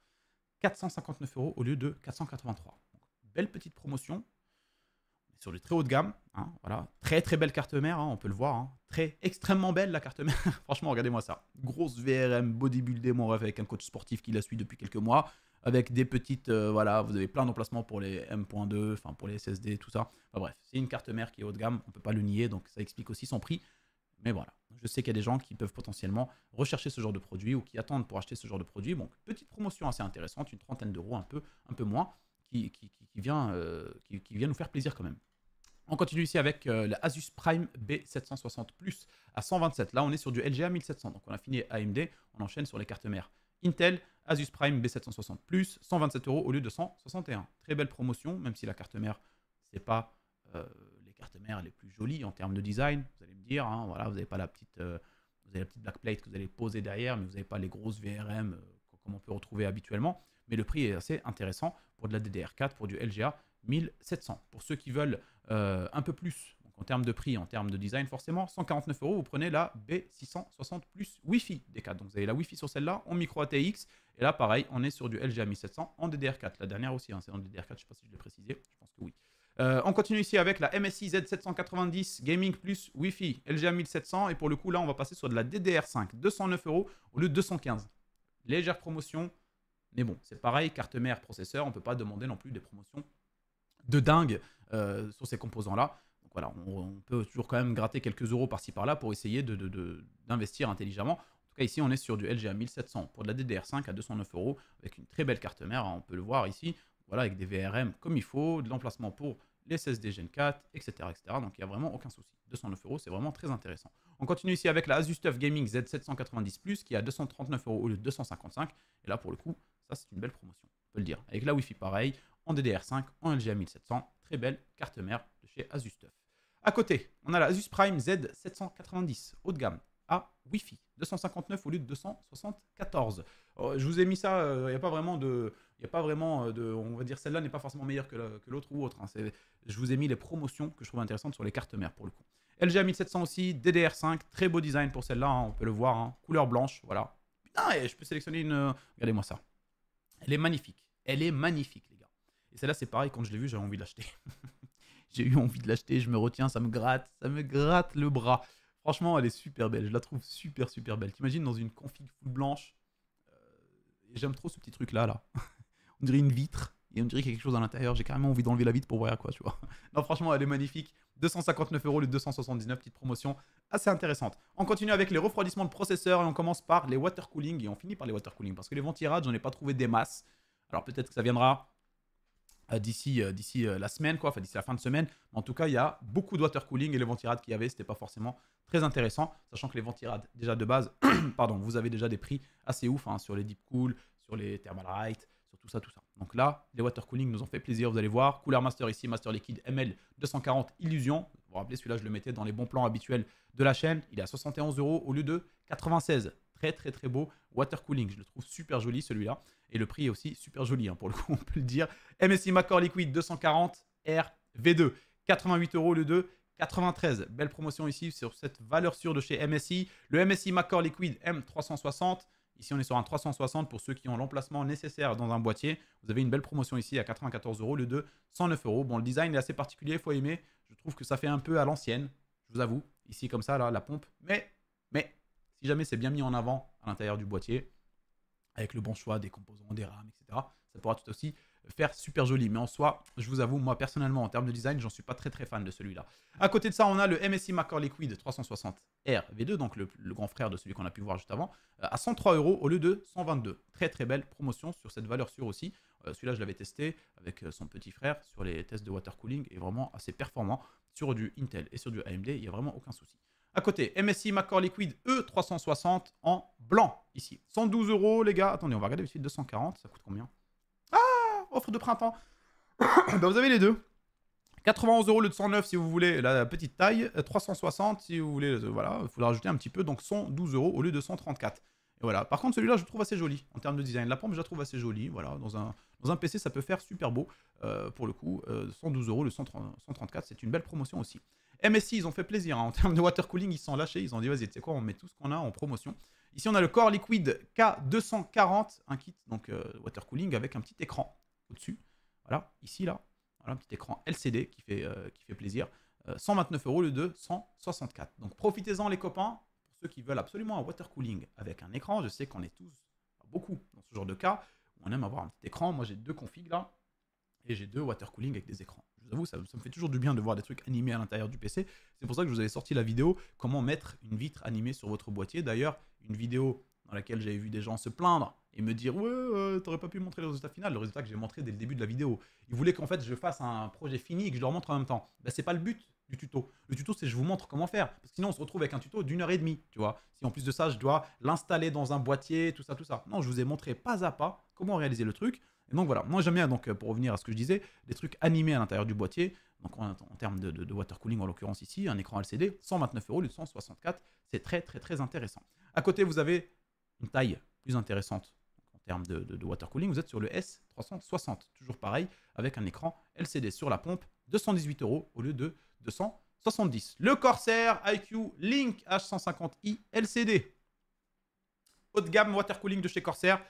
459 euros au lieu de 483. belle petite promotion. Sur du très haut de gamme, hein, voilà. Très très belle carte mère, hein, on peut le voir. Hein. Très extrêmement belle la carte mère. Franchement, regardez-moi ça. Grosse VRM, bodybuildée, mon rêve, avec un coach sportif qui la suit depuis quelques mois avec des petites, euh, voilà, vous avez plein d'emplacements pour les M.2, enfin pour les SSD, tout ça. bref, c'est une carte mère qui est haut de gamme, on peut pas le nier, donc ça explique aussi son prix. Mais voilà, je sais qu'il y a des gens qui peuvent potentiellement rechercher ce genre de produit ou qui attendent pour acheter ce genre de produit. Donc, petite promotion assez intéressante, une trentaine d'euros, un peu, un peu moins, qui, vient, euh, qui vient nous faire plaisir quand même. On continue ici avec euh, Asus Prime B760 Plus à 127. Là, on est sur du LGA 1700. Donc, on a fini AMD, on enchaîne sur les cartes mères. Intel, Asus Prime B760 Plus, 127 euros au lieu de 161. Très belle promotion, même si la carte mère, c'est pas euh, les plus jolies en termes de design. Vous allez me dire, hein, voilà, vous n'avez pas la petite, euh, vous avez la petite black plate que vous allez poser derrière, mais vous n'avez pas les grosses VRM euh, comme on peut retrouver habituellement. Mais le prix est assez intéressant pour de la DDR4, pour du LGA 1700. Pour ceux qui veulent euh, un peu plus, donc en termes de prix, en termes de design, forcément, 149 euros, vous prenez la B660 plus Wi-Fi des 4. Donc vous avez la Wi-Fi sur celle-là en micro ATX. Et là, pareil, on est sur du LGA 1700 en DDR4. La dernière aussi, hein, c'est en DDR4, je ne sais pas si je l'ai précisé, je pense que oui. Euh, on continue ici avec la MSI Z790 Gaming Plus Wi-Fi LGA 1700. Et pour le coup, là, on va passer sur de la DDR5, 209 euros au lieu de 215. Légère promotion, mais bon, c'est pareil, carte mère, processeur, on ne peut pas demander non plus des promotions de dingue euh, sur ces composants-là. Donc voilà, on, peut toujours quand même gratter quelques euros par-ci par-là pour essayer d'investir de, intelligemment. En tout cas, ici, on est sur du LGA 1700 pour de la DDR5 à 209 euros avec une très belle carte mère, hein, on peut le voir ici. Voilà, avec des VRM comme il faut, de l'emplacement pour les 16 Gen 4, etc., etc. Donc il n'y a vraiment aucun souci. 209 euros, c'est vraiment très intéressant. On continue ici avec la Asus TUF Gaming Z790 plus qui est à 239 euros au lieu de 255. Et là, pour le coup, ça, c'est une belle promotion, on peut le dire. Avec la Wi-Fi, pareil, en DDR5, en LGA 1700. Très belle carte mère de chez Asus TUF. À côté, on a la Asus Prime Z790, haut de gamme, à Wi-Fi. 259 au lieu de 274. Euh, je vous ai mis ça, euh, il y n'y a pas vraiment de il n'y a pas vraiment euh, de. On va dire celle-là n'est pas forcément meilleure que l'autre ou autre. Hein. Je vous ai mis les promotions que je trouve intéressantes sur les cartes mères pour le coup. LGA 1700 aussi, DDR5, très beau design pour celle-là, hein, on peut le voir, hein. couleur blanche, voilà. Putain, ah, et je peux sélectionner une. Euh, regardez-moi ça. Elle est magnifique. Elle est magnifique, les gars. Et celle-là, c'est pareil, quand je l'ai vue, j'avais envie de l'acheter. J'ai eu envie de l'acheter, je me retiens, ça me gratte, ça me gratte le bras. Franchement, elle est super belle, je la trouve super, super belle. T'imagines dans une config full blanche. Euh, j'aime trop ce petit truc-là, là. une vitre il on dirait y a quelque chose à l'intérieur. J'ai carrément envie d'enlever la vitre pour voir quoi, tu vois. Non, franchement, elle est magnifique. 259 euros, les 279, petite promotion assez intéressante. On continue avec les refroidissements de processeurs et on commence par les water cooling et on finit par les water cooling parce que les ventirades, j'en ai pas trouvé des masses. Alors peut-être que ça viendra euh, d'ici euh, d'ici euh, la semaine, quoi, enfin d'ici la fin de semaine. en tout cas, il y a beaucoup de water cooling et les ventirades qu'il y avait, c'était pas forcément très intéressant, sachant que les ventirades, déjà de base, pardon, vous avez déjà des prix assez ouf hein, sur les Deep Cool, sur les Thermalright, tout ça, tout ça. Donc là, les water cooling nous ont fait plaisir, vous allez voir. couleur Master ici, Master liquid ML 240 Illusion. Vous vous rappelez, celui-là, je le mettais dans les bons plans habituels de la chaîne. Il est à 71 euros au lieu de 96. Très, très, très beau water cooling. Je le trouve super joli, celui-là. Et le prix est aussi super joli, hein, pour le coup, on peut le dire. MSI Macor liquid 240 R V2. 88 euros au lieu de 93. Belle promotion ici sur cette valeur sûre de chez MSI. Le MSI Macor liquid M360. Ici, on est sur un 360 pour ceux qui ont l'emplacement nécessaire dans un boîtier. Vous avez une belle promotion ici à 94 euros, le 2, 109 euros. Bon, le design est assez particulier, il faut aimer. Je trouve que ça fait un peu à l'ancienne, je vous avoue. Ici, comme ça, là, la pompe. Mais, mais, si jamais c'est bien mis en avant à l'intérieur du boîtier, avec le bon choix des composants, des rames, etc., ça pourra tout aussi faire super joli. Mais en soi, je vous avoue, moi personnellement, en termes de design, j'en suis pas très très fan de celui-là. À côté de ça, on a le MSI Macor Liquid 360R V2, donc le, grand frère de celui qu'on a pu voir juste avant, euh, à 103 euros au lieu de 122. Très très belle promotion sur cette valeur sûre aussi. Euh, celui-là, je l'avais testé avec euh, son petit frère sur les tests de water cooling et vraiment assez performant sur du Intel et sur du AMD, il y a vraiment aucun souci. À côté, MSI Macor Liquid E360 en blanc ici. 112 euros les gars. Attendez, on va regarder vite 240, ça coûte combien offre de printemps. Ben, vous avez les deux. 91 euros le 109 si vous voulez la petite taille, 360 euh, si vous voulez, euh, voilà, il le rajouter un petit peu, donc 112 euros au lieu de 134. Et voilà. Par contre, celui-là, je trouve assez joli en termes de design. La pompe, je la trouve assez jolie. Voilà, dans un, dans un PC, ça peut faire super beau euh, pour le coup. 112 euros le 134, c'est une belle promotion aussi. MSI, ils ont fait plaisir hein. en termes de water cooling, ils sont lâchés. Ils ont dit vas-y, tu sais quoi, on met tout ce qu'on a en promotion. Ici, on a le Core Liquid K240, un kit donc water cooling avec un petit écran dessus Voilà, ici, là. un petit écran LCD qui fait, euh, qui fait plaisir. 129 euh, euros le 2 164. Donc profitez-en, les copains, pour ceux qui veulent absolument un water cooling avec un écran. Je sais qu'on est tous, beaucoup, dans ce genre de cas, on aime avoir un petit écran. Moi, j'ai deux configs là. Et j'ai deux water cooling avec des écrans. Je vous avoue, ça, me fait toujours du bien de voir des trucs animés à l'intérieur du PC. C'est pour ça que je vous avais sorti la vidéo comment mettre une vitre animée sur votre boîtier. D'ailleurs, une vidéo dans laquelle j'avais vu des gens se plaindre et me dire ouais euh, t'aurais pas pu montrer le résultat final le résultat que j'ai montré dès le début de la vidéo ils voulaient qu'en fait je fasse un projet fini et que je leur montre en même temps ben, c'est pas le but du tuto le tuto c'est je vous montre comment faire parce que sinon on se retrouve avec un tuto d'une heure et demie tu vois si en plus de ça je dois l'installer dans un boîtier tout ça tout ça non je vous ai montré pas à pas comment réaliser le truc et donc voilà moi j'aime bien donc euh, pour revenir à ce que je disais des trucs animés à l'intérieur du boîtier donc en, termes de, water cooling en l'occurrence ici un écran LCD 129 euros 164 c'est très très très intéressant à côté vous avez taille plus intéressante en termes de, water cooling, vous êtes sur le S360, toujours pareil, avec un écran LCD sur la pompe, 218 euros au lieu de 270. Le Corsair IQ Link H150i LCD, haut de gamme water cooling de chez Corsair,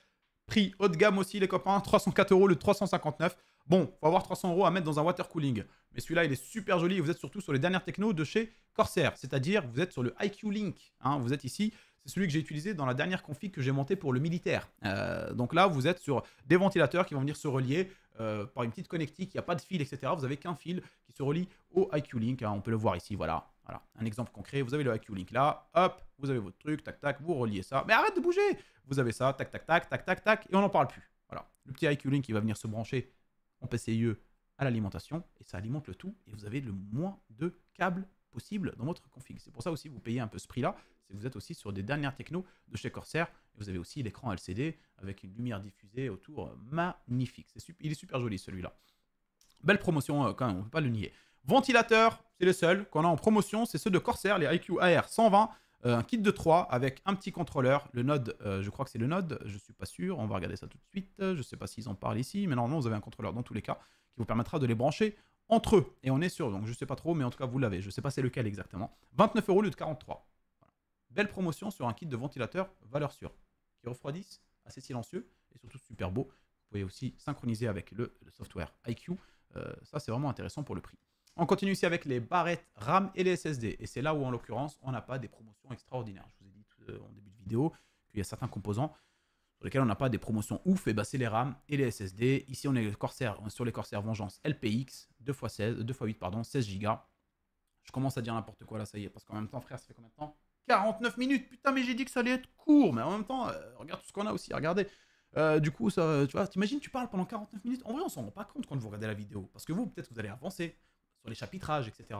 prix haut de gamme aussi les copains, 304 euros le 359. Bon, faut avoir 300 euros à mettre dans un water cooling. Mais celui-là, il est super joli. Vous êtes surtout sur les dernières techno de chez Corsair. C'est-à-dire, vous êtes sur le IQ Link. Hein, vous êtes ici c'est celui que j'ai utilisé dans la dernière config que j'ai montée pour le militaire. Euh, donc là, vous êtes sur des ventilateurs qui vont venir se relier euh, par une petite connectique, il n'y a pas de fil, etc. Vous n'avez qu'un fil qui se relie au IQ Link. Hein, on peut le voir ici, voilà. Voilà, un exemple concret, vous avez le IQ Link là, hop, vous avez votre truc, tac, tac, vous reliez ça. Mais arrête de bouger Vous avez ça, tac, tac, tac, tac, tac, tac, et on n'en parle plus. Voilà, le petit IQ Link qui va venir se brancher en PCIe à l'alimentation, et ça alimente le tout, et vous avez le moins de câbles possible dans votre config. C'est pour ça aussi que vous payez un peu ce prix-là, vous êtes aussi sur des dernières techno de chez Corsair. Vous avez aussi l'écran LCD avec une lumière diffusée autour euh, magnifique. il est super joli celui-là. Belle promotion euh, quand même, on ne peut pas le nier. Ventilateur, c'est le seul qu'on a en promotion, c'est ceux de Corsair, les IQ AR 120. un kit de 3 avec un petit contrôleur, le Node, euh, je crois que c'est le Node, je ne suis pas sûr, on va regarder ça tout de suite, je ne sais pas s'ils en parlent ici, mais normalement vous avez un contrôleur dans tous les cas qui vous permettra de les brancher entre eux. Et on est sûr, donc je ne sais pas trop, mais en tout cas vous l'avez, je sais pas c'est lequel exactement. 29 euros au lieu de 43. Belle promotion sur un kit de ventilateur valeur sûre, qui refroidissent, assez silencieux et surtout super beau. Vous pouvez aussi synchroniser avec le, software IQ. Euh, ça, c'est vraiment intéressant pour le prix. On continue ici avec les barrettes RAM et les SSD. Et c'est là où, en l'occurrence, on n'a pas des promotions extraordinaires. Je vous ai dit euh, en début de vidéo qu'il y a certains composants sur lesquels on n'a pas des promotions ouf. Et bah, c'est les RAM et les SSD. Ici, on est Corsair, euh, sur les Corsair Vengeance LPX 2x16, 2x8, pardon, 16 Go. Je commence à dire n'importe quoi là, ça y est, parce qu'en même temps, frère, ça fait combien de temps 49 minutes. Putain, mais j'ai dit que ça allait être court. Mais en même temps, euh, regarde tout ce qu'on a aussi. Regardez. Euh, du coup, ça, tu vois, t'imagines, tu parles pendant 49 minutes. En vrai, on s'en rend pas compte quand vous regardez la vidéo. Parce que vous, peut-être vous allez avancer sur les chapitrages, etc.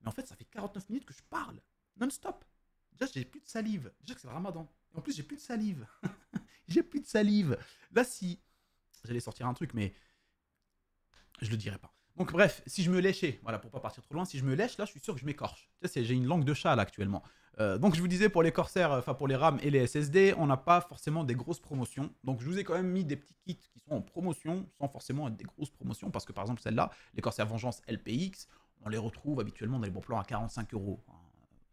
Mais en fait, ça fait 49 minutes que je parle non-stop. Déjà, j'ai plus de salive. Déjà que c'est le ramadan. en plus, j'ai plus de salive. j'ai plus de salive. Là, si. J'allais sortir un truc, mais je le dirai pas. Donc bref, si je me léchais, voilà, pour pas partir trop loin, si je me lèche, là, je suis sûr que je m'écorche. Tu j'ai une langue de chat là actuellement. Euh, donc je vous disais pour les corsaires, enfin pour les RAM et les SSD, on n'a pas forcément des grosses promotions. Donc je vous ai quand même mis des petits kits qui sont en promotion, sans forcément être des grosses promotions, parce que par exemple celle-là, les corsaires Vengeance LPX, on les retrouve habituellement dans les bons plans à 45 euros. Hein,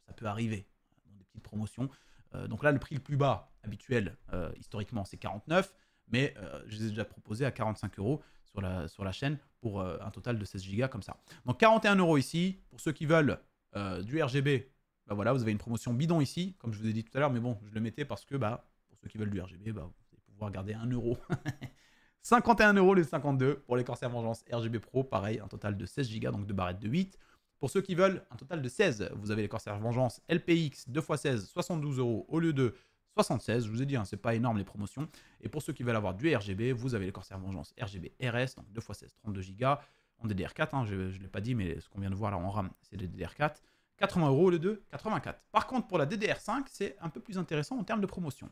ça peut arriver hein, dans des petites promotions. Euh, donc là, le prix le plus bas habituel, euh, historiquement, c'est 49, mais je les ai déjà proposés à 45 euros sur la, sur la chaîne pour euh, un total de 16 Go comme ça. Donc 41 euros ici. Pour ceux qui veulent euh, du RGB, bah voilà, vous avez une promotion bidon ici, comme je vous ai dit tout à l'heure, mais bon, je le mettais parce que bah, pour ceux qui veulent du RGB, bah, vous allez pouvoir garder 1 euro. 51 euros les 52 pour les Corsair Vengeance RGB Pro, pareil, un total de 16 Go, donc de barrettes de 8. Pour ceux qui veulent, un total de 16, vous avez les Corsair Vengeance LPX 2x16, 72 euros au lieu de 76. Je vous ai dit, hein, c'est pas énorme les promotions. Et pour ceux qui veulent avoir du RGB, vous avez les Corsair Vengeance RGB RS, donc 2x16, 32Go, en DDR4. Hein, je ne l'ai pas dit, mais ce qu'on vient de voir là en RAM, c'est des DDR4. 80 euros le 2, 84. Par contre, pour la DDR5, c'est un peu plus intéressant en termes de promotion.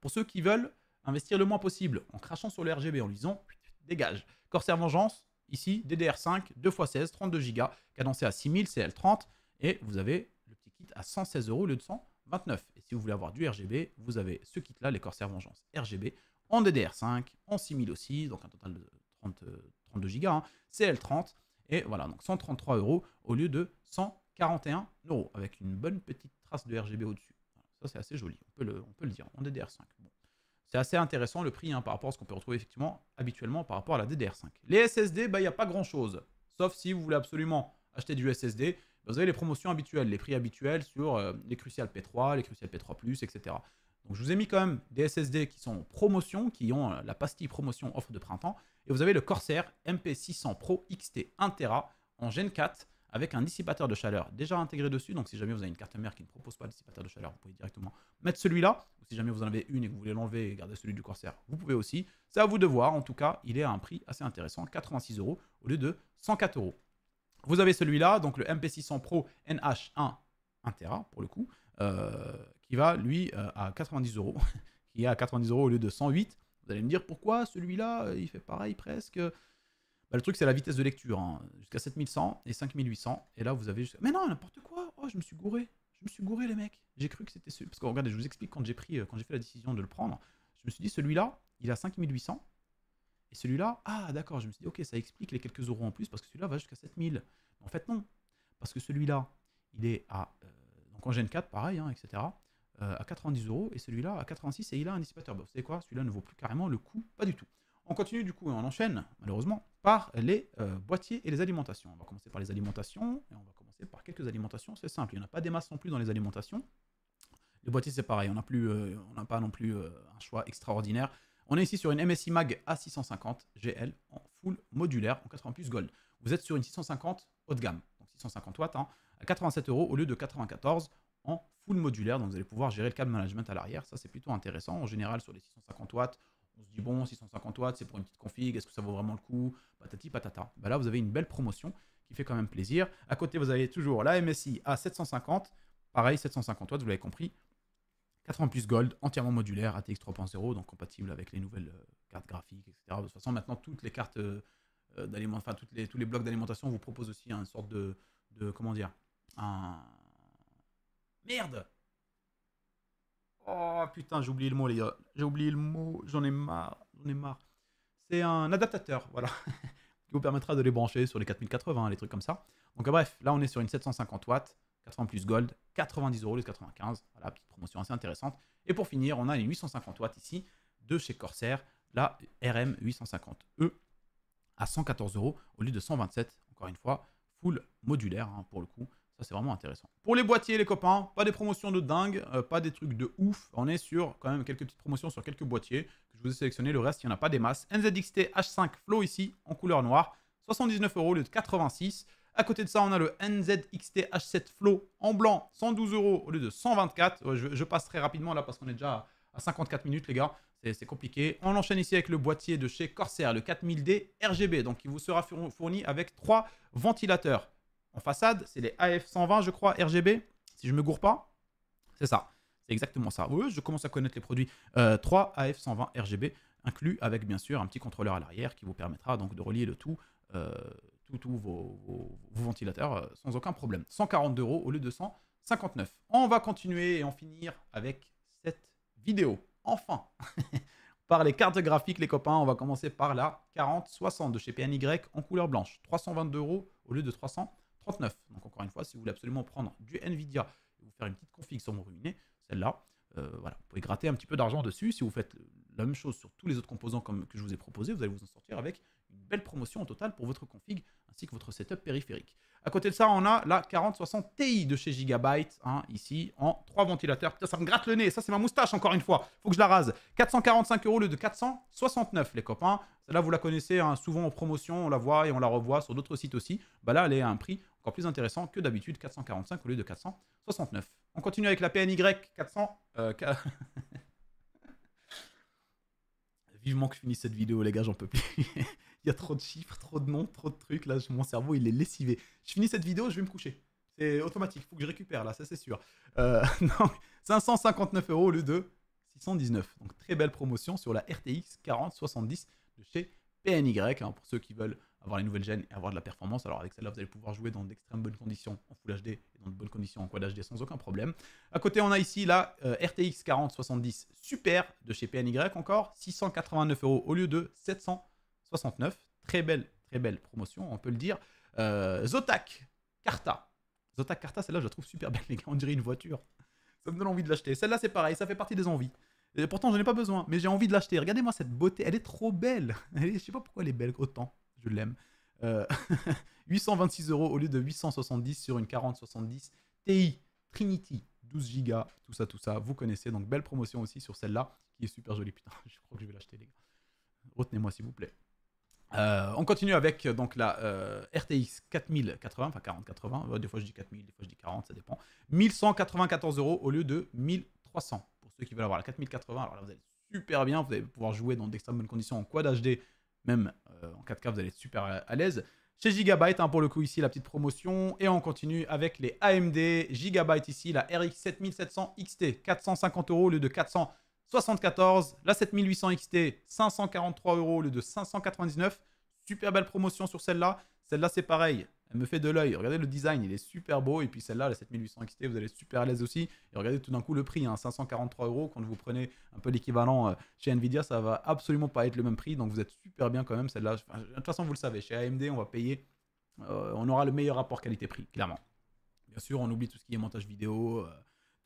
Pour ceux qui veulent investir le moins possible en crachant sur le RGB, en lisant, dégage. Corsair Vengeance, ici, DDR5, 2x16, 32Go, cadencé à 6000 CL30, et vous avez le petit kit à 116 euros le lieu de 100. 29. Et si vous voulez avoir du RGB, vous avez ce kit-là, les Corsair Vengeance RGB, en DDR5, en 6000 aussi donc un total de 32 Go, CL30, et voilà, donc 133 euros au lieu de 141 euros, avec une bonne petite trace de RGB au-dessus. ça, c'est assez joli, on peut, le, dire, en DDR5. C'est assez intéressant le prix hein, par rapport à ce qu'on peut retrouver effectivement habituellement par rapport à la DDR5. Les SSD, bah, il n'y a pas grand-chose, sauf si vous voulez absolument acheter du SSD, vous avez les promotions habituelles, les prix habituels sur euh, les Crucial P3, les Crucial P3+, etc. Donc je vous ai mis quand même des SSD qui sont promotion, qui ont euh, la pastille promotion offre de printemps. Et vous avez le Corsair MP600 Pro XT 1TB en Gen 4 avec un dissipateur de chaleur déjà intégré dessus. Donc si jamais vous avez une carte mère qui ne propose pas de dissipateur de chaleur, vous pouvez directement mettre celui-là. Ou si jamais vous en avez une et que vous voulez l'enlever et garder celui du Corsair, vous pouvez aussi. C'est à vous de voir. En tout cas, il est à un prix assez intéressant, 86 euros au lieu de 104 euros. Vous avez celui-là, donc le MP600 Pro NH1 1 pour le coup, euh, qui va lui euh, à 90 euros, qui est à 90 euros au lieu de 108. Vous allez me dire pourquoi celui-là euh, il fait pareil presque. Bah, le truc c'est la vitesse de lecture, hein. jusqu'à 7100 et 5800. Et là vous avez jusqu'à... Mais non, n'importe quoi Oh, je me suis gouré Je me suis gouré les mecs J'ai cru que c'était celui... Parce que regardez, je vous explique quand j'ai pris, quand j'ai fait la décision de le prendre, je me suis dit celui-là, il a 5800 et celui-là, ah d'accord, je me suis dit, ok, ça explique les quelques euros en plus parce que celui-là va jusqu'à 7000. en fait, non. Parce que celui-là, il est à. Euh, donc en Gen 4, pareil, hein, etc. Euh, à 90 euros et celui-là à 86 et il a un dissipateur. Bah, vous savez quoi Celui-là ne vaut plus carrément le coup, pas du tout. On continue du coup et on enchaîne, malheureusement, par les euh, boîtiers et les alimentations. On va commencer par les alimentations et on va commencer par quelques alimentations. C'est simple, il n'y en a pas des masses non plus dans les alimentations. Les boîtiers, c'est pareil, on n'a plus, pas non plus un choix extraordinaire. On est ici sur une MSI Mag A650 GL en full modulaire en 80 plus gold. Vous êtes sur une 650 haut de gamme, donc 650 watts, hein, à 87 euros au lieu de 94 en full modulaire. Donc vous allez pouvoir gérer le câble management à l'arrière. Ça, c'est plutôt intéressant. En général, sur les 650 watts, on se dit bon, 650 watts, c'est pour une petite config. Est-ce que ça vaut vraiment le coup Patati patata. Ben là, vous avez une belle promotion qui fait quand même plaisir. À côté, vous avez toujours la MSI A750. Pareil, 750 watts, vous l'avez compris, 80 plus Gold, entièrement modulaire, ATX 3.0, donc compatible avec les nouvelles euh, cartes graphiques, etc. De toute façon, maintenant, toutes les cartes euh, euh, d'alimentation, enfin, toutes les, tous les blocs d'alimentation vous propose aussi une sorte de, comment dire, un... Merde Oh putain, j'ai oublié le mot, les gars. J'ai oublié le mot, j'en ai marre, j'en ai marre. C'est un adaptateur, voilà, qui vous permettra de les brancher sur les 4080, les trucs comme ça. Donc bref, là on est sur une 750 watts, 80 plus gold, 90 euros, de 95. Voilà, petite promotion assez intéressante. Et pour finir, on a les 850 watts ici de chez Corsair, la RM 850E e à 114 euros au lieu de 127. Encore une fois, full modulaire hein, pour le coup. Ça, c'est vraiment intéressant. Pour les boîtiers, les copains, pas des promotions de dingue, euh, pas des trucs de ouf. On est sur quand même quelques petites promotions sur quelques boîtiers que je vous ai sélectionné. Le reste, il n'y en a pas des masses. NZXT H5 Flow ici, en couleur noire, 79 euros au lieu de 86. À côté de ça, on a le NZXT H7 Flow en blanc, 112 euros au lieu de 124. Je, passe très rapidement là parce qu'on est déjà à 54 minutes, les gars. C'est compliqué. On enchaîne ici avec le boîtier de chez Corsair, le 4000D RGB. Donc, il vous sera fourni avec trois ventilateurs. En façade, c'est les AF120, je crois, RGB, si je ne me gourre pas. C'est ça. C'est exactement ça. je commence à connaître les produits. Euh, trois 3 AF120 RGB inclus avec, bien sûr, un petit contrôleur à l'arrière qui vous permettra donc de relier le tout euh, tous vos, ventilateurs euh, sans aucun problème. 140 euros au lieu de 159. On va continuer et en finir avec cette vidéo. Enfin, par les cartes graphiques, les copains, on va commencer par la 4060 de chez PNY en couleur blanche. 322 euros au lieu de 339. Donc encore une fois, si vous voulez absolument prendre du Nvidia vous faire une petite config sans mon ruiner, celle-là, euh, voilà, vous pouvez gratter un petit peu d'argent dessus. Si vous faites la même chose sur tous les autres composants comme, que je vous ai proposé, vous allez vous en sortir avec une belle promotion au total pour votre config ainsi que votre setup périphérique. À côté de ça, on a la 4060 Ti de chez Gigabyte, hein, ici, en trois ventilateurs. Putain, ça me gratte le nez, ça c'est ma moustache encore une fois, faut que je la rase. 445 euros au lieu de 469 les copains. Celle-là, vous la connaissez hein, souvent en promotion, on la voit et on la revoit sur d'autres sites aussi. Bah là, elle est à un prix encore plus intéressant que d'habitude, 445 au lieu de 469. On continue avec la PNY 400... Euh, que je finisse cette vidéo, les gars, j'en peux plus. il y a trop de chiffres, trop de noms, trop de trucs. Là, mon cerveau, il est lessivé. Je finis cette vidéo, je vais me coucher. C'est automatique, faut que je récupère là, ça c'est sûr. 559 euh, euros au lieu de 619. Donc très belle promotion sur la RTX 4070 de chez PNY, hein, pour ceux qui veulent avoir les nouvelles gènes et avoir de la performance. Alors avec celle-là, vous allez pouvoir jouer dans d'extrêmes bonnes conditions en Full HD et dans de bonnes conditions en Quad HD sans aucun problème. À côté, on a ici la euh, RTX 4070 Super de chez PNY encore, 689 euros au lieu de 769. Très belle, très belle promotion, on peut le dire. Euh, Zotac Carta. Zotac Carta, celle-là, je la trouve super belle, les gars, on dirait une voiture. Ça me donne envie de l'acheter. Celle-là, c'est pareil, ça fait partie des envies. Et pourtant, je n'en ai pas besoin, mais j'ai envie de l'acheter. Regardez-moi cette beauté, elle est trop belle. je sais pas pourquoi elle est belle autant je l'aime. 826 euh, euros au lieu de 870 sur une 4070 Ti Trinity 12 Go, tout ça, tout ça. Vous connaissez, donc belle promotion aussi sur celle-là qui est super jolie. Putain, je crois que je vais l'acheter, les gars. Retenez-moi s'il vous plaît. Euh, on continue avec euh, donc la RTX 4080, enfin 4080, des fois je dis 4000, des fois je dis 40, ça dépend. 1194 euros au lieu de 1300 pour ceux qui veulent avoir la 4080. Alors là, vous allez super bien, vous allez pouvoir jouer dans d'extrêmes bonnes conditions en quad HD même euh, en 4K, vous allez être super à, l'aise. Chez Gigabyte, hein, pour le coup, ici, la petite promotion. Et on continue avec les AMD. Gigabyte, ici, la RX 7700 XT, 450 euros le de 474. La 7800 XT, 543 euros le de 599. Super belle promotion sur celle-là. Celle-là, c'est pareil elle me fait de l'œil. Regardez le design, il est super beau. Et puis celle-là, la 7800 XT, vous allez super à l'aise aussi. Et regardez tout d'un coup le prix, 543 hein, euros. Quand vous prenez un peu l'équivalent euh, chez Nvidia, ça va absolument pas être le même prix. Donc vous êtes super bien quand même celle-là. de toute façon, vous le savez, chez AMD, on va payer, euh, on aura le meilleur rapport qualité-prix, clairement. Bien sûr, on oublie tout ce qui est montage vidéo, euh,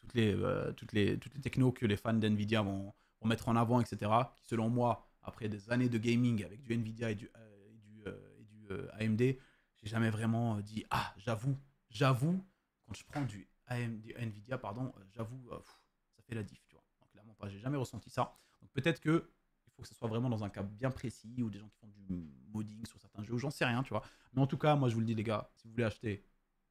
toutes, les, toutes, les, toutes les technos que les fans d'NVIDIA vont, vont, mettre en avant, etc. Qui, selon moi, après des années de gaming avec du NVIDIA et du, et du AMD, jamais vraiment euh, dit ah j'avoue, j'avoue quand je prends du, amd du Nvidia pardon, euh, j'avoue euh, ça fait la diff, tu vois. Donc, clairement pas, j'ai jamais ressenti ça. Donc peut-être que il faut que ce soit vraiment dans un cas bien précis ou des gens qui font du modding sur certains jeux j'en sais rien, tu vois. Mais en tout cas, moi je vous le dis les gars, si vous voulez acheter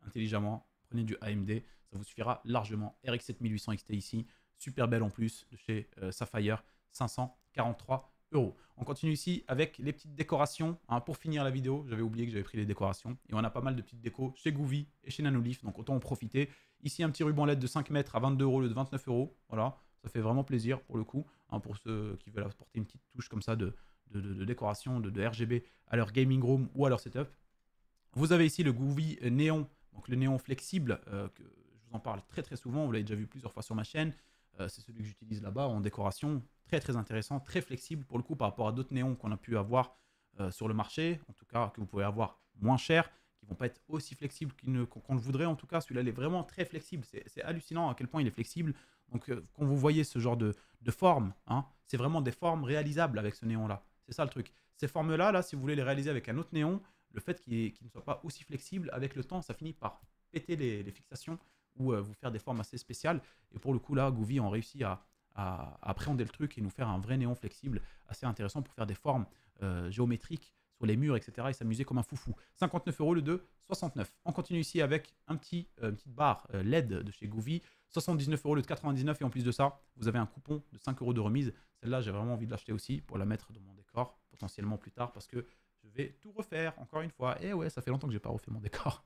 intelligemment, prenez du AMD, ça vous suffira largement. RX 7800 XT ici, super belle en plus de chez Sapphire, 543 on continue ici avec les petites décorations. Hein, pour finir la vidéo, j'avais oublié que j'avais pris les décorations. Et on a pas mal de petites décos chez goovy et chez Nanolif, donc autant en profiter. Ici, un petit ruban LED de 5 mètres à 22 euros, le de 29 euros. Voilà, ça fait vraiment plaisir pour le coup, hein, pour ceux qui veulent apporter une petite touche comme ça de, décoration, de, RGB à leur gaming room ou à leur setup. Vous avez ici le Goovy Néon, donc le néon flexible, euh, que je vous en parle très très souvent, vous l'avez déjà vu plusieurs fois sur ma chaîne. Euh, c'est celui que j'utilise là-bas en décoration très intéressant, très flexible pour le coup par rapport à d'autres néons qu'on a pu avoir euh, sur le marché, en tout cas que vous pouvez avoir moins cher, qui vont pas être aussi flexibles qu'on le voudrait en tout cas. Celui-là, est vraiment très flexible. C'est hallucinant à quel point il est flexible. Donc euh, quand vous voyez ce genre de, de formes hein, c'est vraiment des formes réalisables avec ce néon-là. C'est ça le truc. Ces formes-là, là, si vous voulez les réaliser avec un autre néon, le fait qu'il ne soit pas aussi flexible, avec le temps, ça finit par péter les, fixations ou euh, vous faire des formes assez spéciales. Et pour le coup, là, Gouvi ont réussi à, à, appréhender le truc et nous faire un vrai néon flexible assez intéressant pour faire des formes euh, géométriques sur les murs, etc. et s'amuser comme un foufou. 59 euros le 2, 69. On continue ici avec un petit, euh, une petite barre euh, LED de chez Gouvy. 79 euros le 99 et en plus de ça, vous avez un coupon de 5 euros de remise. Celle-là, j'ai vraiment envie de l'acheter aussi pour la mettre dans mon décor potentiellement plus tard parce que je vais tout refaire encore une fois. Et ouais, ça fait longtemps que j'ai pas refait mon décor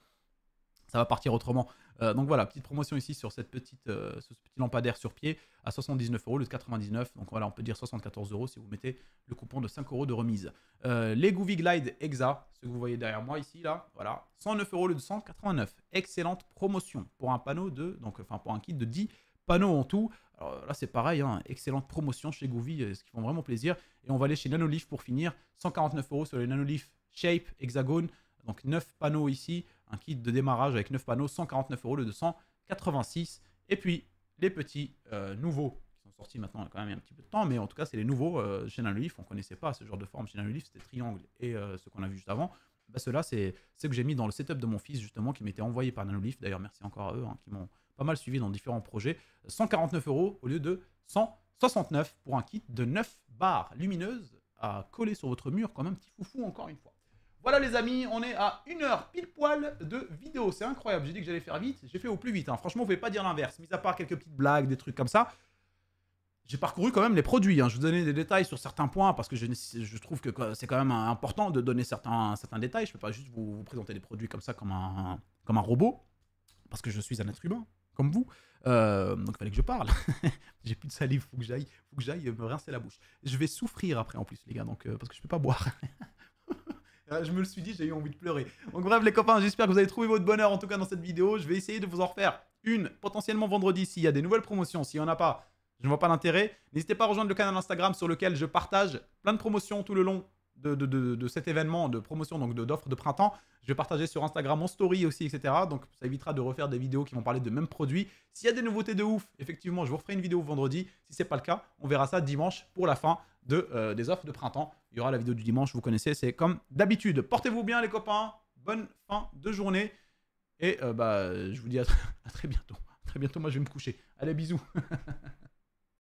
ça va partir autrement. Euh, donc voilà, petite promotion ici sur cette petite, euh, ce petit lampadaire sur pied à 79 euros, le 99. Donc voilà, on peut dire 74 euros si vous mettez le coupon de 5 euros de remise. Euh, les Goovy Glide Exa, ce que vous voyez derrière moi ici, là, voilà, 109 euros le 289. Excellente promotion pour un panneau de, donc enfin pour un kit de 10 panneaux en tout. là, c'est pareil, hein, excellente promotion chez Goovy, ce qui font vraiment plaisir. Et on va aller chez Nanolif pour finir, 149 euros sur les Nanolif Shape Hexagone. Donc 9 panneaux ici, un kit de démarrage avec 9 panneaux, 149 euros le 286. de 186. Et puis, les petits euh, nouveaux qui sont sortis maintenant, quand même, il y a un petit peu de temps, mais en tout cas, c'est les nouveaux chez Nanolif. On ne connaissait pas ce genre de forme chez Nanolif, c'était triangle et euh, ce qu'on a vu juste avant. Bah, Ceux-là, c'est ce que j'ai mis dans le setup de mon fils, justement, qui m'était envoyé par Nanolif. D'ailleurs, merci encore à eux hein, qui m'ont pas mal suivi dans différents projets. 149 euros au lieu de 169 pour un kit de 9 barres lumineuses à coller sur votre mur quand un petit foufou, encore une fois. Voilà les amis, on est à une heure pile poil de vidéo. C'est incroyable, j'ai dit que j'allais faire vite, j'ai fait au plus vite. Hein. Franchement, vous pouvez pas dire l'inverse, mis à part quelques petites blagues, des trucs comme ça. J'ai parcouru quand même les produits. Hein. Je vous donnais des détails sur certains points parce que je, trouve que c'est quand même important de donner certains, certains détails. Je ne peux pas juste vous, vous, présenter des produits comme ça, comme un, comme un robot, parce que je suis un être humain, comme vous. Euh, donc il fallait que je parle. J'ai plus de salive, faut que j'aille, faut que j'aille me rincer la bouche. Je vais souffrir après en plus, les gars, donc euh, parce que je ne peux pas boire. Ah, je me le suis dit, j'ai eu envie de pleurer. Donc bref les copains, j'espère que vous avez trouvé votre bonheur en tout cas dans cette vidéo. Je vais essayer de vous en refaire une potentiellement vendredi s'il y a des nouvelles promotions. S'il n'y en a pas, je ne vois pas l'intérêt. N'hésitez pas à rejoindre le canal Instagram sur lequel je partage plein de promotions tout le long de, cet événement de promotion, donc d'offres de, printemps. Je vais partager sur Instagram mon story aussi, etc. Donc ça évitera de refaire des vidéos qui vont parler de mêmes produits. S'il y a des nouveautés de ouf, effectivement, je vous referai une vidéo vendredi. Si c'est pas le cas, on verra ça dimanche pour la fin. Euh, des offres de printemps. Il y aura la vidéo du dimanche, vous connaissez, c'est comme d'habitude. Portez-vous bien les copains, bonne fin de journée. Et euh, bah, je vous dis à, très bientôt. À très bientôt, moi je vais me coucher. Allez, bisous.